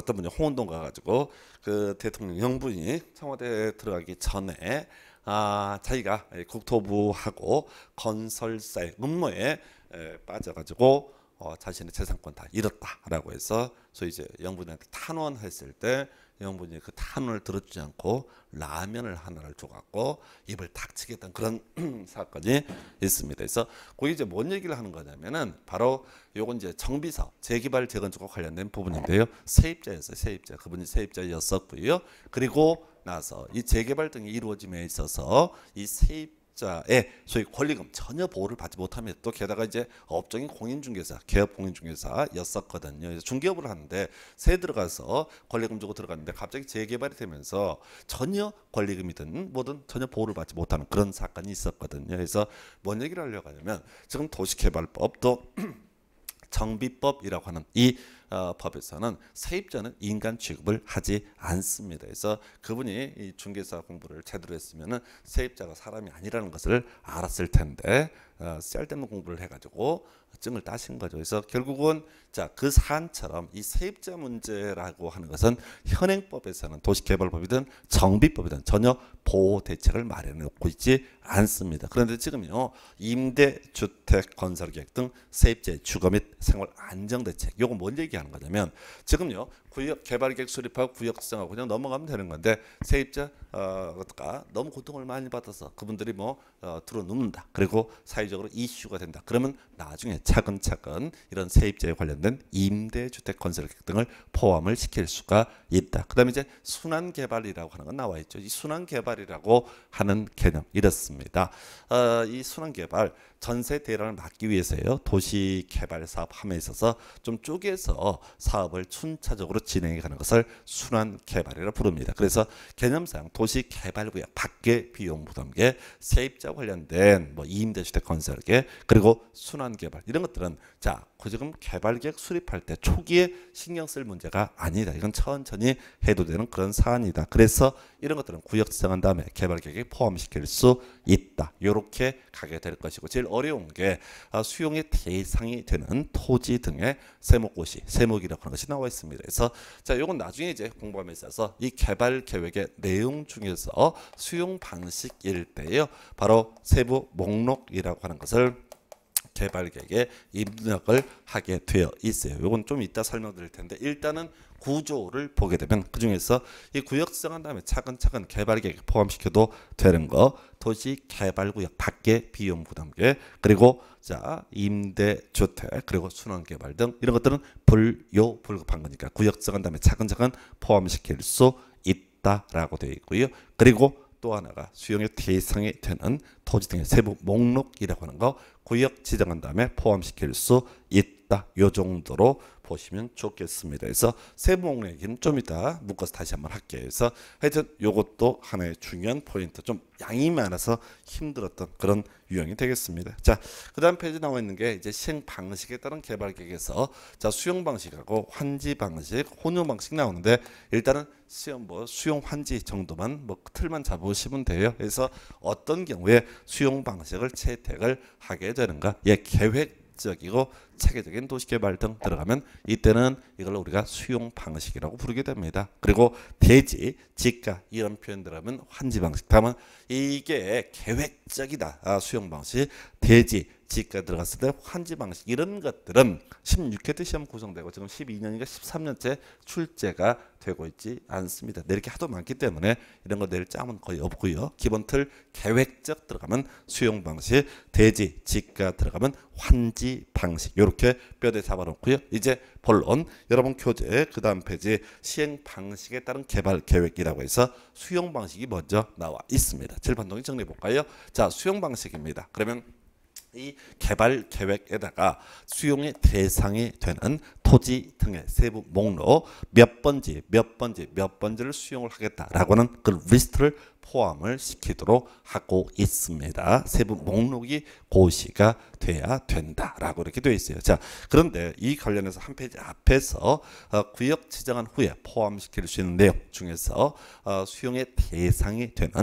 떤 분이 홍원동 가가지고 그 대통령 영부인이 청와대 에 들어가기 전에 아 자기가 국토부하고 건설사의 음모에 에, 빠져가지고 어, 자신의 재산권 다 잃었다라고 해서 소위 이제 영부인한테 탄원했을 때영부인이그 탄원을 들어주지 않고 라면을 하나를 줘갖고 입을 닥치게 했던 그런 [CLEARS THROAT] 사건이 있습니다. 그래서 거기 이제 뭔 얘기를 하는 거냐면은 바로 요건 이제 정비사 재개발 재건축과 관련된 부분인데요. 세입자였어요. 세입자 그분이 세입자였었고요. 그리고 나서 이 재개발 등이 이루어짐에 있어서 이 세입 자의 소위 권리금 전혀 보호를 받지 못하면 또 게다가 이제 업종인 공인중개사 개업 공인중개사였었거든요. 중개업을 하는데 새 들어가서 권리금 주고 들어갔는데 갑자기 재개발이 되면서 전혀 권리금이든 뭐든 전혀 보호를 받지 못하는 그런 사건이 있었거든요. 그래서 뭔 얘기를 하려고 하냐면 지금 도시개발법도 [CLEARS THROAT] 정비법이라고 하는 이 어, 법에서는 세입자는 인간 취급을 하지 않습니다. 그래서 그분이 이 중개사 공부를 제대로 했으면은 세입자가 사람이 아니라는 것을 알았을 텐데 어, 쓸데없는 공부를 해가지고 증을 따신 거죠. 그래서 결국은 자그 사안처럼 이 세입자 문제라고 하는 것은 현행법에서는 도시개발법이든 정비법이든 전혀 보호 대책을 마련해 놓고 있지 않습니다. 그런데 지금요 임대 주택 건설 계획 등 세입자의 주거 및 생활 안정 대책 요거 뭔 얘기하는 거냐면 지금요 구역 개발 계획 수립하고 구역 지정하고 그냥 넘어가면 되는 건데 세입자가 어, 그러니까 너무 고통을 많이 받아서 그분들이 뭐 어, 들어 눕는다. 그리고 사회적으로 이슈가 된다. 그러면 나중에 차근차근 이런 세입자에 관련된 임대주택 건설 계획 등을 포함을 시킬 수가 있다. 그다음에 이제 순환 개발이라고 하는 건 나와 있죠. 이 순환 개발이라고 하는 개념 이렇습니다. 어, 이 순환 개발 전세 대란을 막기 위해서요. 도시 개발 사업 함에 있어서 좀 쪼개서 사업을 순차적으로 진행해 가는 것을 순환 개발이라 부릅니다. 그래서 개념상 도시 개발 구역 밖의 비용 부담계, 세입자 관련된 뭐 임대주택 건설계, 그리고 순환 개발 이런 것들은 자, 그 지금 개발 계획 수립할 때 초기에 신경 쓸 문제가 아니다. 이건 천천히 해도 되는 그런 사안이다. 그래서 이런 것들은 구역 지정한 다음에 개발 계획에 포함시킬 수 있다. 이렇게 가게 될 것이고 제일 어려운 게 아, 수용의 대상이 되는 토지 등의 세목고시, 세목이라고 하는 것이 나와 있습니다. 그래서 자, 이건 나중에 이제 공부함에 있어서 이 개발 계획의 내용 중에서 수용 방식일 때요. 바로 세부 목록이라고 하는 것을 개발계획에 입력을 하게 되어 있어요. 이건 좀 이따 설명드릴 텐데 일단은 구조를 보게 되면 그 중에서 이 구역 지정한 다음에 차근차근 개발 계획 포함시켜도 되는 거 도시 개발 구역 밖의 비용 부담계 그리고 자 임대 주택 그리고 순환 개발 등 이런 것들은 불요 불급한 거니까 구역 지정한 다음에 차근차근 포함시킬 수 있다라고 되어 있고요. 그리고 또 하나가 수용의 대상이 되는 토지 등의 세부 목록이라고 하는 거 구역 지정한 다음에 포함시킬 수 있다. 요 정도로 보시면 좋겠습니다. 그래서 세부 얘기는 좀 이따 묶어서 다시 한 번 할게요. 그래서 하여튼 요것도 하나의 중요한 포인트. 좀 양이 많아서 힘들었던 그런 유형이 되겠습니다. 자, 그 다음 페이지 나와 있는 게 이제 시행 방식에 따른 개발 계획에서 자, 수용 방식하고 환지 방식, 혼용 방식 나오는데 일단은 시험 뭐 수용 환지 정도만 뭐 틀만 잡으시면 돼요. 그래서 어떤 경우에 수용 방식을 채택을 하게 되는가? 예, 계획적이고 체계적인 도시개발 등 들어가면 이때는 이걸 우리가 수용 방식이라고 부르게 됩니다. 그리고 대지, 직가 이런 표현들하면 환지 방식. 다만 이게 계획적이다. 아, 수용 방식, 대지, 직가 들어갔을 때 환지 방식 이런 것들은 16회 때 시험 구성되고 지금 12년인가 13년째 출제가 되고 있지 않습니다. 내릴 네, 게 하도 많기 때문에 이런 거 내릴 짬은 거의 없고요. 기본 틀 계획적 들어가면 수용 방식, 대지, 직가 들어가면 환지 방식. 이렇게 뼈대 잡아놓고요. 이제 본론 여러분 교재 그 다음 페이지 시행 방식에 따른 개발 계획이라고 해서 수용 방식이 먼저 나와 있습니다. 7번 동이 정리해 볼까요? 자 수용 방식입니다. 그러면 이 개발 계획에다가 수용의 대상이 되는 토지 등의 세부 목록 몇 번지 몇 번지 몇 번지를 수용을 하겠다라고 는그 리스트를 포함을 시키도록 하고 있습니다. 세부 목록이 고시가 돼야 된다라고 이렇게 되어 있어요. 자, 그런데 이 관련해서 한 페이지 앞에서 어, 구역 지정한 후에 포함시킬 수 있는 내용 중에서 어, 수용의 대상이 되는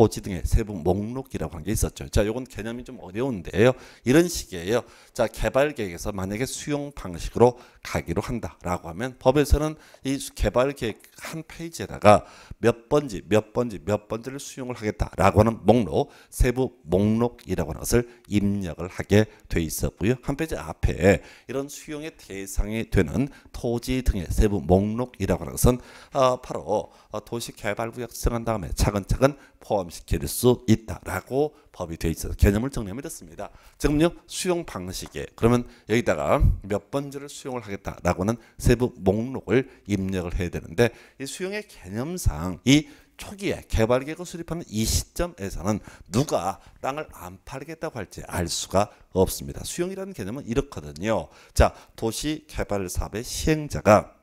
토지 등의 세부 목록이라고 한게 있었죠. 자, 요건 개념이 좀 어려운데요. 이런 식이에요. 자, 개발 계획에서 만약에 수용 방식으로 가기로 한다라고 하면 법에서는 이 개발 계획 한 페이지에다가 몇 번지, 몇 번지, 몇 번지를 수용을 하겠다라고 하는 목록, 세부 목록이라고 하는 것을 입력을 하게 돼 있었고요. 한 페이지 앞에 이런 수용의 대상이 되는 토지 등의 세부 목록이라고 하는 것은 어, 바로 어, 도시개발구역 수정한 다음에 차근차근 포함 포함시킬 수 있다라고 법이 되어 있어서 개념을 정리하면 됐습니다. 지금요 수용 방식에 그러면 여기다가 몇 번째를 수용을 하겠다라고는 세부 목록을 입력을 해야 되는데 이 수용의 개념상 이 초기에 개발 계획을 수립하는 이 시점에서는 누가 땅을 안 팔겠다고 할지 알 수가 없습니다. 수용이라는 개념은 이렇거든요. 자, 도시 개발 사업의 시행자가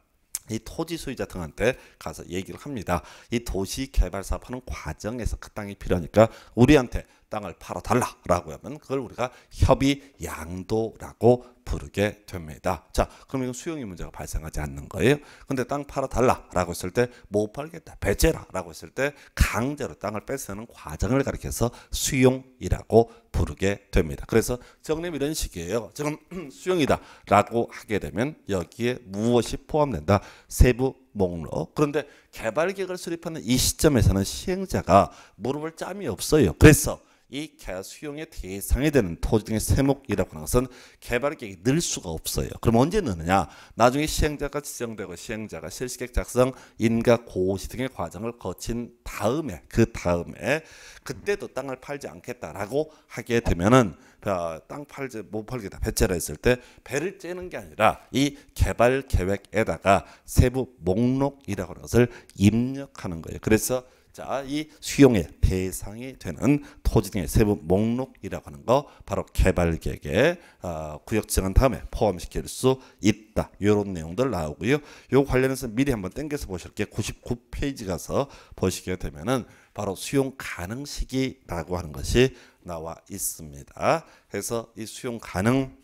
이 토지 소유자등한테 가서 얘기를 합니다. 이 도시 개발 사업하는 과정에서 그 땅이 필요하니까 우리한테 땅을 팔아달라라고 하면 그걸 우리가 협의 양도라고 부르게 됩니다. 자, 그럼 이건 수용의 문제가 발생하지 않는 거예요. 근데 땅 팔아 달라라고 했을 때못 뭐 팔겠다, 배제라라고 했을 때 강제로 땅을 뺏으는 과정을 가리켜서 수용이라고 부르게 됩니다. 그래서 정림 이런 식이에요. 지금 [CLEARS THROAT] 수용이다라고 하게 되면 여기에 무엇이 포함된다? 세부 목록. 그런데 개발 계획을 수립하는 이 시점에서는 시행자가 무릎을 짬이 없어요. 그래서 이 개수용의 대상이 되는 토지 등의 세목이라고 하는 것은 개발 계획이 늘 수가 없어요. 그럼 언제 넣느냐? 나중에 시행자가 지정되고 시행자가 실시계획 작성, 인가 고시 등의 과정을 거친 다음에 그 다음에 그때도 땅을 팔지 않겠다라고 하게 되면은 아, 땅 팔지 못 팔겠다 배째라 했을 때 배를 째는 게 아니라 이 개발 계획에다가 세부 목록이라고 하는 것을 입력하는 거예요. 그래서 자, 이 수용의 대상이 되는 토지 등의 세부 목록이라고 하는 거 바로 개발 계획에 아, 어, 구역 지정한 다음에 포함시킬 수 있다. 이런 내용들 나오고요. 요 관련해서 미리 한번 땡겨서 보실 게 99페이지 가서 보시게 되면은 바로 수용 가능 시기라고 하는 것이 나와 있습니다. 그래서 이 수용 가능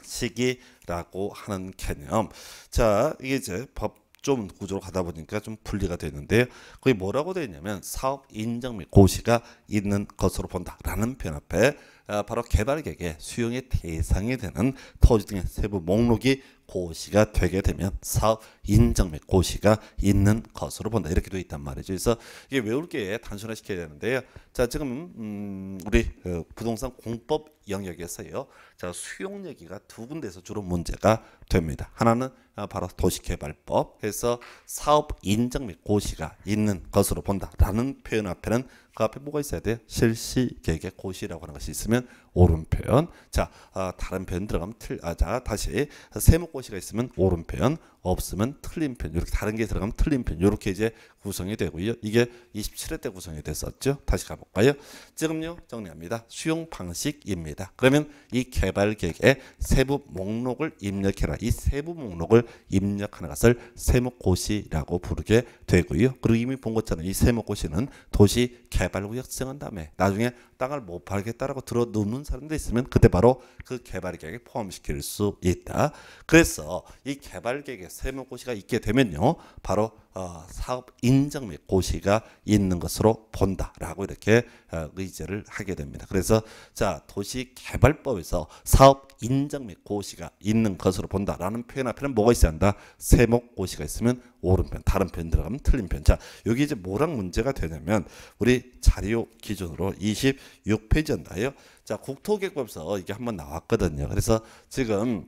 시기라고 하는 개념. 자, 이게 이제 법좀 구조로 가다 보니까 좀 분리가 되는데요. 거기 뭐라고 되어 있냐면 사업 인정 및 고시가 있는 것으로 본다라는 표현 앞에 아, 바로 개발객의 수용의 대상이 되는 토지 등의 세부 목록이 고시가 되게 되면 사업 인정 및 고시가 있는 것으로 본다 이렇게 돼 있단 말이죠. 그래서 이게 외울 게 단순화 시켜야 되는데요. 자 지금 음, 우리 어, 부동산 공법 영역에서요. 자 수용 얘기가 두 군데서 주로 문제가 됩니다. 하나는 아, 바로 도시개발법 해서 사업 인정 및 고시가 있는 것으로 본다라는 표현 앞에는 그 앞에 뭐가 있어야 돼요? 실시계획 고시라고 하는 것이 있으면 오른편. 자, 아, 다른 편 들어가면 틀. 아, 자, 다시 세목고시가 있으면 오른편, 없으면 틀린 편 이렇게 다른 게 들어가면 틀린 편 이렇게 이제 구성이 되고요. 이게 27회 때 구성이 됐었죠. 다시 가볼까요? 지금요 정리합니다. 수용 방식입니다. 그러면 이 개발 계획의 세부 목록을 입력해라. 이 세부 목록을 입력하는 것을 세무고시라고 부르게 되고요. 그리고 이미 본 것처럼 이세무고시는 도시 개발구역 지정한 다음에 나중에 땅을 못 팔겠다라고 들어 놓는 사람들 있으면 그때 바로 그 개발 계획에 포함시킬 수 있다. 그래서 이 개발 계획에 세무고시가 있게 되면요. 바로 어, 사업 인정고시가 및 있는 것으로 본다라고 이렇게 어, 의제를 하게 됩니다. 그래서 자 도시개발법에서 사업 인정고시가 및 있는 것으로 본다라는 표현 앞에는 뭐가 있어야 한다? 세목고시가 있으면 오른편, 다른 편 들어가면 틀린 편. 자 여기 이제 뭐랑 문제가 되냐면 우리 자료 기준으로 26페이지였나요? 자 국토계획법에서 이게 한번 나왔거든요. 그래서 지금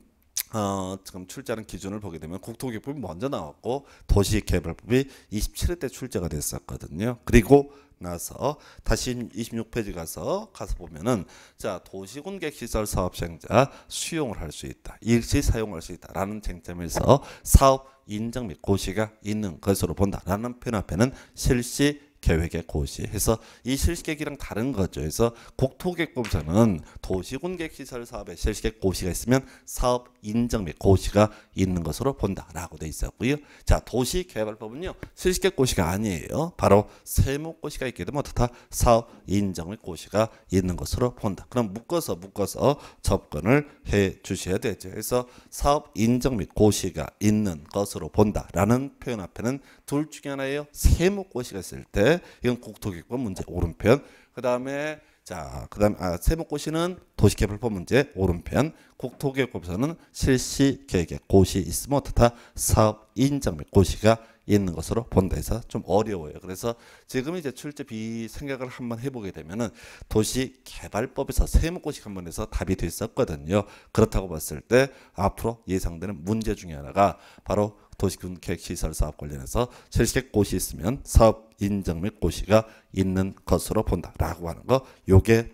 어, 지금 출제하는 기준을 보게 되면 국토기법이 먼저 나왔고 도시개발법이 27회 때 출제가 됐었거든요. 그리고 나서 다시 26페이지 가서 가서 보면은 자도시공개 시설 사업 시행자 수용을 할 수 있다 일시 사용할 수 있다라는 쟁점에서 사업 인정 및 고시가 있는 것으로 본다라는 표현 앞에는 실시 계획의 고시 해서 이 실시계획이랑 다른 거죠. 그래서 국토계획법에서는 도시군계 시설 사업에 실시계획 고시가 있으면 사업 인정 및 고시가 있는 것으로 본다라고 돼 있었고요. 자, 도시개발법은요. 실시계획 고시가 아니에요. 바로 세무 고시가 있게 되면 다 사업 인정 및 고시가 있는 것으로 본다. 그럼 묶어서 묶어서 접근을 해 주셔야 되죠. 그래서 사업 인정 및 고시가 있는 것으로 본다라는 표현 앞에는 둘 중에 하나예요. 세무 고시가 있을 때 이건 국토기권 문제 오른편. 그다음에 자, 그다음 아, 세무고시는 도시개발법 문제 오른편, 국토교획법에서는 실시 계획에 고시 있으면 어떻다 사업 인정 및 고시가 있는 것으로 본다 해서 좀 어려워요. 그래서 지금 이제 출제비 생각을 한번 해보게 되면은 도시개발법에서 세무고시 한번 해서 답이 됐었거든요. 그렇다고 봤을 때 앞으로 예상되는 문제 중에 하나가 바로 도시군 계획시설 사업 관련해서 실시계 고시 있으면 사업 인정 및 고시가 있는 것으로 본다라고 하는 거 요게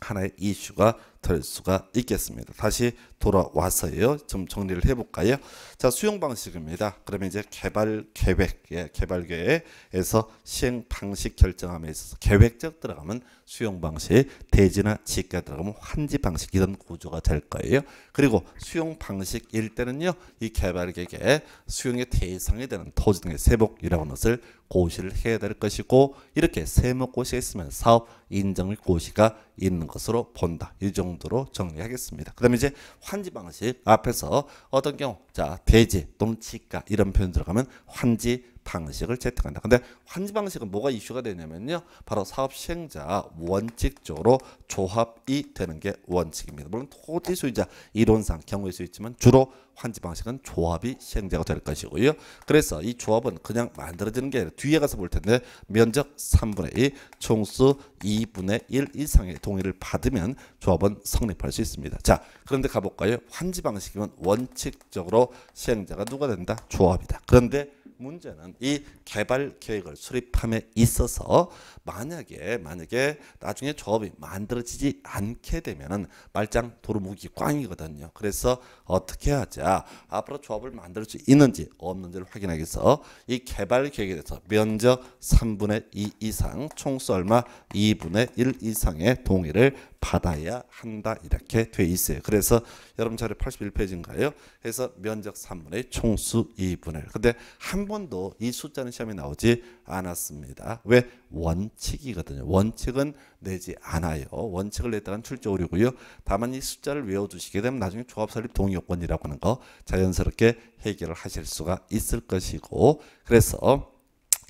하나의 이슈가 될 수가 있겠습니다. 다시 돌아와서요. 좀 정리를 해볼까요? 자, 수용 방식입니다. 그러면 이제 개발 계획, 예, 개발 계획에서 시행 방식 결정함에 있어서 계획적 들어가면 수용 방식, 대지나 지가 들어가면 환지 방식 이런 구조가 될 거예요. 그리고 수용 방식일 때는요, 이 개발 계획에 수용의 대상이 되는 토지 등의 세복이라는 것을 고시를 해야 될 것이고 이렇게 세무고시 에있으면 사업 인정의 고시가 있는 것으로 본다. 이 정도로 정리하겠습니다. 그 다음에 이제 환지 방식 앞에서 어떤 경우 자 대지 또는 치과 이런 표현 들어가면 환지 방식을 채택한다. 근데 환지 방식은 뭐가 이슈가 되냐면요. 바로 사업 시행자 원칙적으로 조합이 되는 게 원칙입니다. 물론 토지 소유자 이론상 경우일 수 있지만 주로 환지 방식은 조합이 시행자가 될 것이고요. 그래서 이 조합은 그냥 만들어지는 게 아니라 뒤에 가서 볼 텐데 면적 3분의 2, 총수 2분의 1 이상의 동의를 받으면 조합은 성립할 수 있습니다. 자, 그런데 가볼까요? 환지 방식이면 원칙적으로 시행자가 누가 된다? 조합이다. 그런데 문제는 이 개발 계획을 수립함에 있어서 만약에 만약에 나중에 조업이 만들어지지 않게 되면은 말짱 도루묵이 꽝이거든요. 그래서 어떻게 하자 앞으로 조업을 만들 수 있는지 없는지를 확인하기 위해서 이 개발 계획에 대해서 면적 3분의 2 이상 총수 얼마 2분의 1 이상의 동의를 받아야 한다 이렇게 돼 있어요. 그래서 여러분 자료 81페이지인가요? 해서 면적 3분의 총수 2분의 근데 한 번도 이 숫자는 시험에 나오지 않았습니다. 왜? 원칙이거든요. 원칙은 내지 않아요. 원칙을 냈다간 출제 오류고요. 다만 이 숫자를 외워두시게 되면 나중에 조합설립 동요건이라고 하는 거 자연스럽게 해결을 하실 수가 있을 것이고 그래서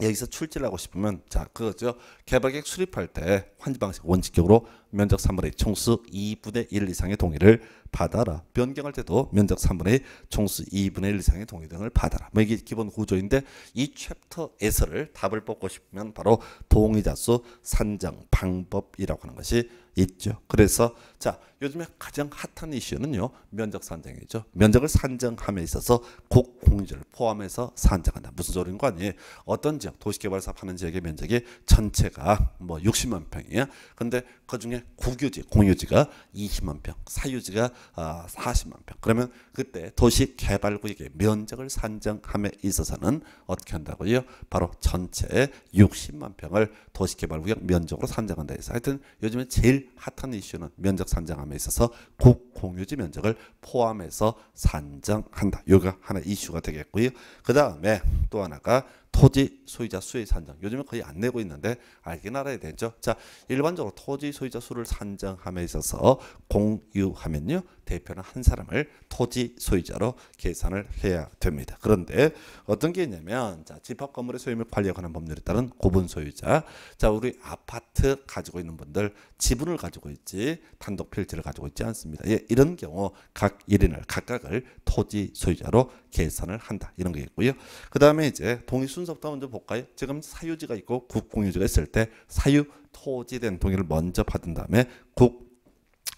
여기서 출제를 하고 싶으면 자 그거죠. 개발 계획 수립할 때 환지 방식 원칙적으로 면적 3분의 총수 2분의 1 이상의 동의를 받아라. 변경할 때도 면적 3분의 총수 2분의 1 이상의 동의 등을 받아라. 뭐 이게 기본 구조인데 이 챕터에서를 답을 뽑고 싶으면 바로 동의자수 산정 방법이라고 하는 것이 있죠. 그래서 자 요즘에 가장 핫한 이슈는요 면적 산정이죠. 면적을 산정함에 있어서 국공유지를 포함해서 산정한다. 무슨 소리인 거 아니에요? 어떤 지역 도시개발사업 하는 지역의 면적이 전체가 뭐 60만 평이야. 근데 그 중에 국유지, 공유지가 20만 평, 사유지가 아, 40만 평. 그러면 그때 도시 개발구역의 면적을 산정함에 있어서는 어떻게 한다고요? 바로 전체 60만 평을 도시 개발구역 면적으로 산정한다 해서 하여튼 요즘에 제일 핫한 이슈는 면적 산정함에 있어서 국 공유지 면적을 포함해서 산정한다. 요가 하나 이슈가 되겠고요. 그다음에 또 하나가 토지 소유자 수의 산정. 요즘은 거의 안 내고 있는데 알긴 알아야 되죠. 자, 일반적으로 토지 소유자 수를 산정함에 있어서 공유하면요. 대표는 한 사람을 토지 소유자로 계산을 해야 됩니다. 그런데 어떤 게 있냐면 자, 집합 건물의 소유물 관리에 관한 법률에 따른 고분 소유자. 자, 우리 아파트 가지고 있는 분들 지분을 가지고 있지 단독 필지를 가지고 있지 않습니다. 예, 이런 경우 각 1인을 각각을 토지 소유자로 계산을 한다. 이런 게 있고요. 그다음에 이제 동의 순서부터 먼저 볼까요? 지금 사유지가 있고 국공유지가 있을 때 사유 토지된 동의를 먼저 받은 다음에 국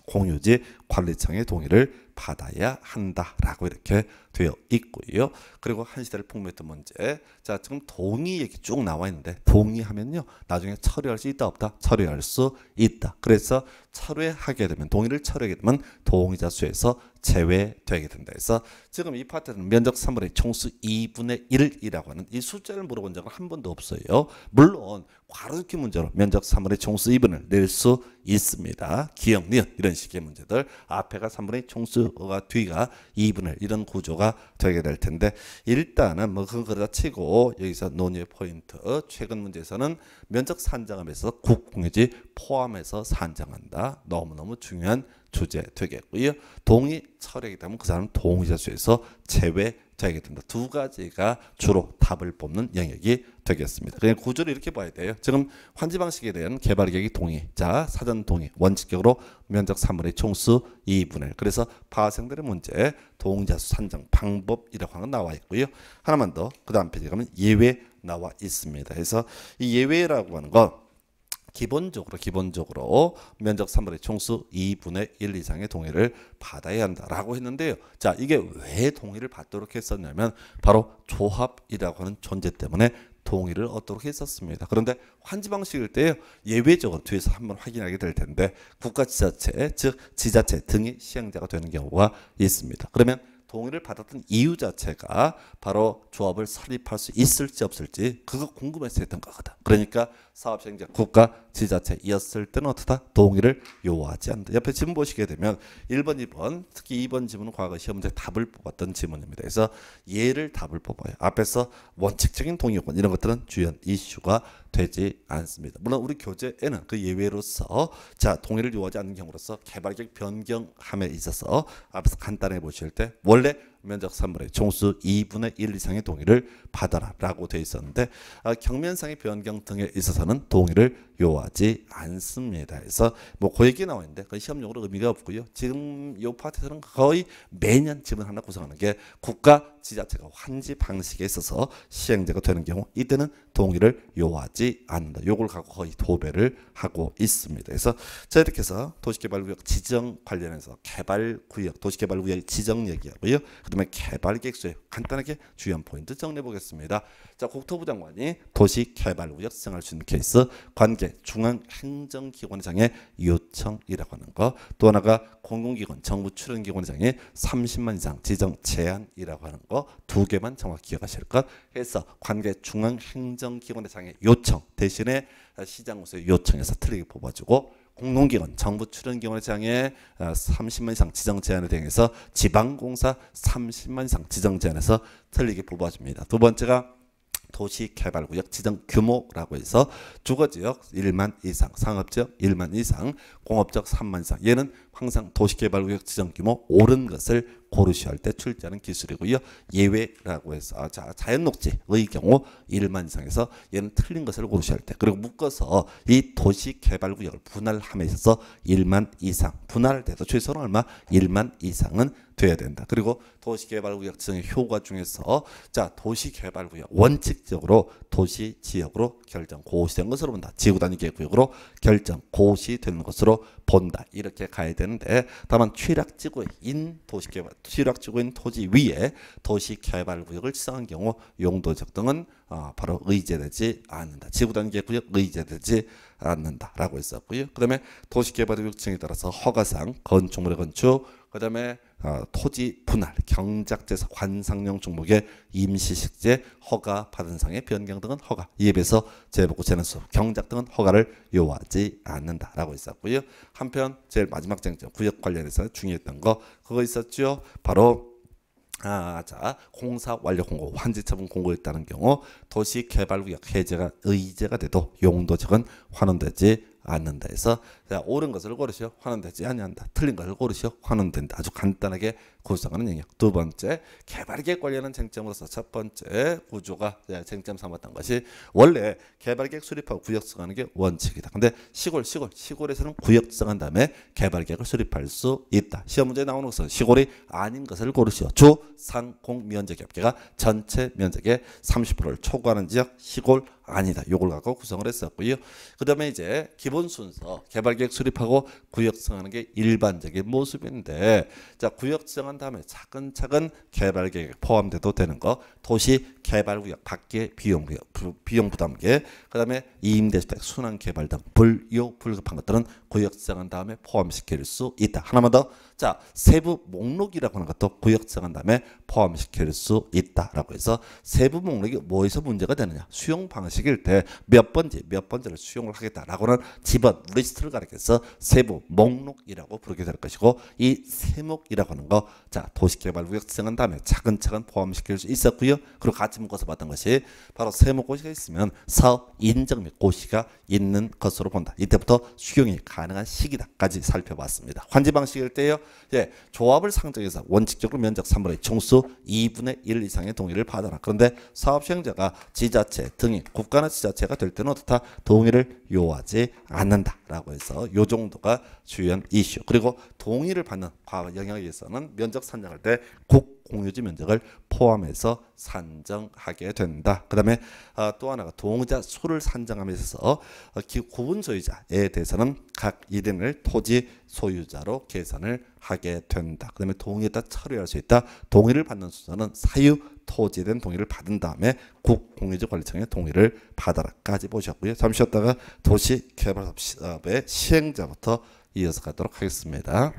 공유지 관리청의 동의를 받아야 한다라고 이렇게 되어 있고요. 그리고 한시대를 폭로했던 문제. 자, 지금 동의 얘기 쭉 나와 있는데 동의하면요. 나중에 철회할 수 있다 없다? 철회할 수 있다. 그래서 철회하게 되면 동의를 철회하게 되면 동의자 수에서 제외되게 된다. 그래서 지금 이 파트는 면적 3분의 총수 2분의 1이라고 하는 이 숫자를 물어본 적은 한 번도 없어요. 물론 과로기 문제로 면적 3분의 총수 2분을 낼 수 있습니다. 기억, 력 이런 식의 문제들 앞에가 3분의 총수 플스가 뒤가 2분의 이런 구조가 되게 될 텐데 일단은 뭐 그건 그러다 치고 여기서 논의의 포인트 최근 문제에서는 면적 산정함에서 국공유지 포함해서 산정한다. 너무너무 중요한 주제 되겠고요. 동의 철회이기 때문에 그 사람 동의자 수에서 제외 자격이 된다. 두 가지가 주로 답을 뽑는 영역이 되겠습니다. 그냥 구조를 이렇게 봐야 돼요. 지금 환지 방식에 대한 개발 계획이 동의, 자 사전 동의, 원칙적으로 면적 3분의 총수 2분의 그래서 파생되는 문제, 동자수 산정 방법 이라고 하는 나와 있고요. 하나만 더, 그 다음 페이지 가면 예외 나와 있습니다. 그래서 이 예외라고 하는 건 기본적으로 기본적으로 면적 3분의 총수 2분의 1 이상의 동의를 받아야 한다라고 했는데요. 자, 이게 왜 동의를 받도록 했었냐면 바로 조합이라고 하는 존재 때문에 동의를 얻도록 했었습니다. 그런데 환지 방식일 때요 예외적으로 뒤에서 한번 확인하게 될 텐데 국가지자체 즉 지자체 등이 시행자가 되는 경우가 있습니다. 그러면 동의를 받았던 이유 자체가 바로 조합을 설립할 수 있을지 없을지 그거 궁금해서 했던 거거든. 그러니까 사업시행자 국가 지자체였을 때는 어떻다 동의를 요구하지 않는다. 옆에 지문 보시게 되면 1번 2번 특히 2번 지문은 과거 시험 문제 답을 뽑았던 지문입니다. 그래서 예를 답을 뽑아요. 앞에서 원칙적인 동의 요건 이런 것들은 주연 이슈가 되지 않습니다. 물론 우리 교재에는 그 예외로서 자 동의를 요구하지 않는 경우로서 개발계획 변경함에 있어서 앞에서 간단히 보실 때 원래 면적 3분의 총수 2분의 1 이상의 동의를 받아라라고 되어 있었는데 아, 경면상의 변경 등에 있어서는 동의를 요하지 않습니다. 그래서 뭐고 그 얘기 나와 있는데 그 시험용으로 의미가 없고요. 지금 요 파트에서는 거의 매년 지문 하나 구성하는 게 국가 지자체가 환지 방식에 있어서 시행제가 되는 경우 이때는 동의를 요하지 않는다. 요걸 갖고 거의 도배를 하고 있습니다. 그래서 자 이렇게 해서 도시개발구역 지정 관련해서 개발구역, 도시개발구역 지정 얘기하고요. 그다음에 개발계획서에 간단하게 주요한 포인트 정리해 보겠습니다. 자 국토부 장관이 도시개발구역 지정할 수 있는 케이스, 관계 중앙행정기관장의 요청이라고 하는 거, 또 하나가 공공기관, 정부 출연기관장의 30만 이상 지정 제한이라고 하는 거. 거두 개만 정확히 기억하실 것 해서 관계 중앙행정기관의 장에 요청 대신에 시장으로서의 요청에서 틀리게 뽑아주고 공공기관, 정부 출연기관의 장에 30만 아, 이상 지정 제한에 대해서 지방공사 30만 이상 지정 제한에서 틀리게 뽑아줍니다. 두 번째가 도시개발구역 지정 규모라고 해서 주거지역 1만 이상, 상업지역 1만 이상, 공업지역 3만 이상. 얘는 항상 도시개발구역 지정 규모 오른 것을 고르시 할때 출제하는 기술이고요. 예외라고 해서 아, 자, 자연 녹지의 경우 1만 이상에서 얘는 틀린 것을 고르시 할때 그리고 묶어서 이 도시 개발 구역을 분할함에 있어서 1만 이상 분할돼서 최소는 얼마 1만 이상은 돼야 된다. 그리고 도시개발구역 지정의 효과 중에서 자 도시개발구역 원칙적으로 도시 지역으로 결정 고시된 것으로 본다. 지구 단위계 구역으로 결정 고시되는 것으로 본다. 이렇게 가야 되는데 다만 취락지구인 도시개발 취락지구인 토지 위에 도시개발구역을 지정한 경우 용도적 등은 어, 바로 의제되지 않는다. 지구 단계 구역 의제되지 않는다라고 했었고요. 그다음에 도시개발구역 층에 따라서 허가상 건축물의 건축, 그다음에 어, 토지 분할, 경작재산, 관상용 종목의 임시식재, 허가, 받은 상의 변경 등은 허가, 이에 비해서 재보고 재난수, 경작 등은 허가를 요하지 않는다라고 있었고요. 한편 제일 마지막 쟁점, 구역 관련해서 중요했던 거 그거 있었죠. 바로 아, 자, 공사 완료 공고, 환지 처분 공고했다는 경우 도시 개발구역 해제가 의제가 돼도 용도 적은 환원되지 않는다 해서 옳은 것을 고르시오 화는 되지 아니한다 틀린 것을 고르시오 화는 된다 아주 간단하게 구성하는 영역. 두 번째, 개발계획 관련한 쟁점으로서 첫 번째 구조가 예, 쟁점 삼았던 것이 원래 개발계획 수립하고 구역 정하는 게 원칙이다. 근데 시골, 시골, 시골에서는 구역 정한 다음에 개발계획을 수립할 수 있다. 시험 문제에 나오는 것은 시골이 아닌 것을 고르시오. 주, 상, 공, 면적 의 합계가 전체 면적의 30%를 초과하는 지역 시골 아니다. 요걸 갖고 구성을 했었고요. 그 다음에 이제 기본 순서 개발계획 수립하고 구역 정하는 게 일반적인 모습인데 자 구역 정 결정한 다음에 차근차근 개발 계획 에 포함돼도 되는 거 도시 개발구역 밖에 비용 부, 비용 부담계 그다음에 임대주택 순환 개발 등 불요 불급한 것들은 구역 지정한 다음에 포함시킬 수 있다 하나만 더자 세부 목록이라고 하는 것도 구역 정한 다음에 포함시킬 수 있다라고 해서 세부 목록이 뭐에서 문제가 되느냐 수용 방식일 때 몇번째몇번째를 수용을 하겠다라고 는 집안 리스트를 가리켜서 세부 목록이라고 부르게 될 것이고 이 세목이라고 하는 거 자 도시개발구역 지정한 다음에 차근차근 포함시킬 수 있었고요 그리고 같이 묶어서 봤던 것이 바로 세목 고시가 있으면 사업 인정 및 고시가 있는 것으로 본다 이때부터 수용이 가능한 시기다까지 살펴봤습니다 환지 방식일 때요 예, 조합을 상정해서 원칙적으로 면적 3분의 총수 2분의 1 이상의 동의를 받아라. 그런데 사업 시행자가 지자체 등이 국가나 지자체가 될 때는 어떻다? 동의를 요하지 않는다라고 해서 요 정도가 주요한 이슈. 그리고 동의를 받는 과학 영역에서는 면적 산정할 때국 공유지 면적을 포함해서 산정하게 된다. 그 다음에 어, 또 하나가 동의자 수를 산정함에 있어서 어, 구분 소유자에 대해서는 각 1인을 토지 소유자로 계산을 하게 된다. 그 다음에 동의에다 처리할 수 있다. 동의를 받는 순서는 사유 토지된 동의를 받은 다음에 국공유지관리청의 동의를 받아라까지 보셨고요. 잠시 쉬었다가 도시개발사업의 시행자부터 이어서 가도록 하겠습니다.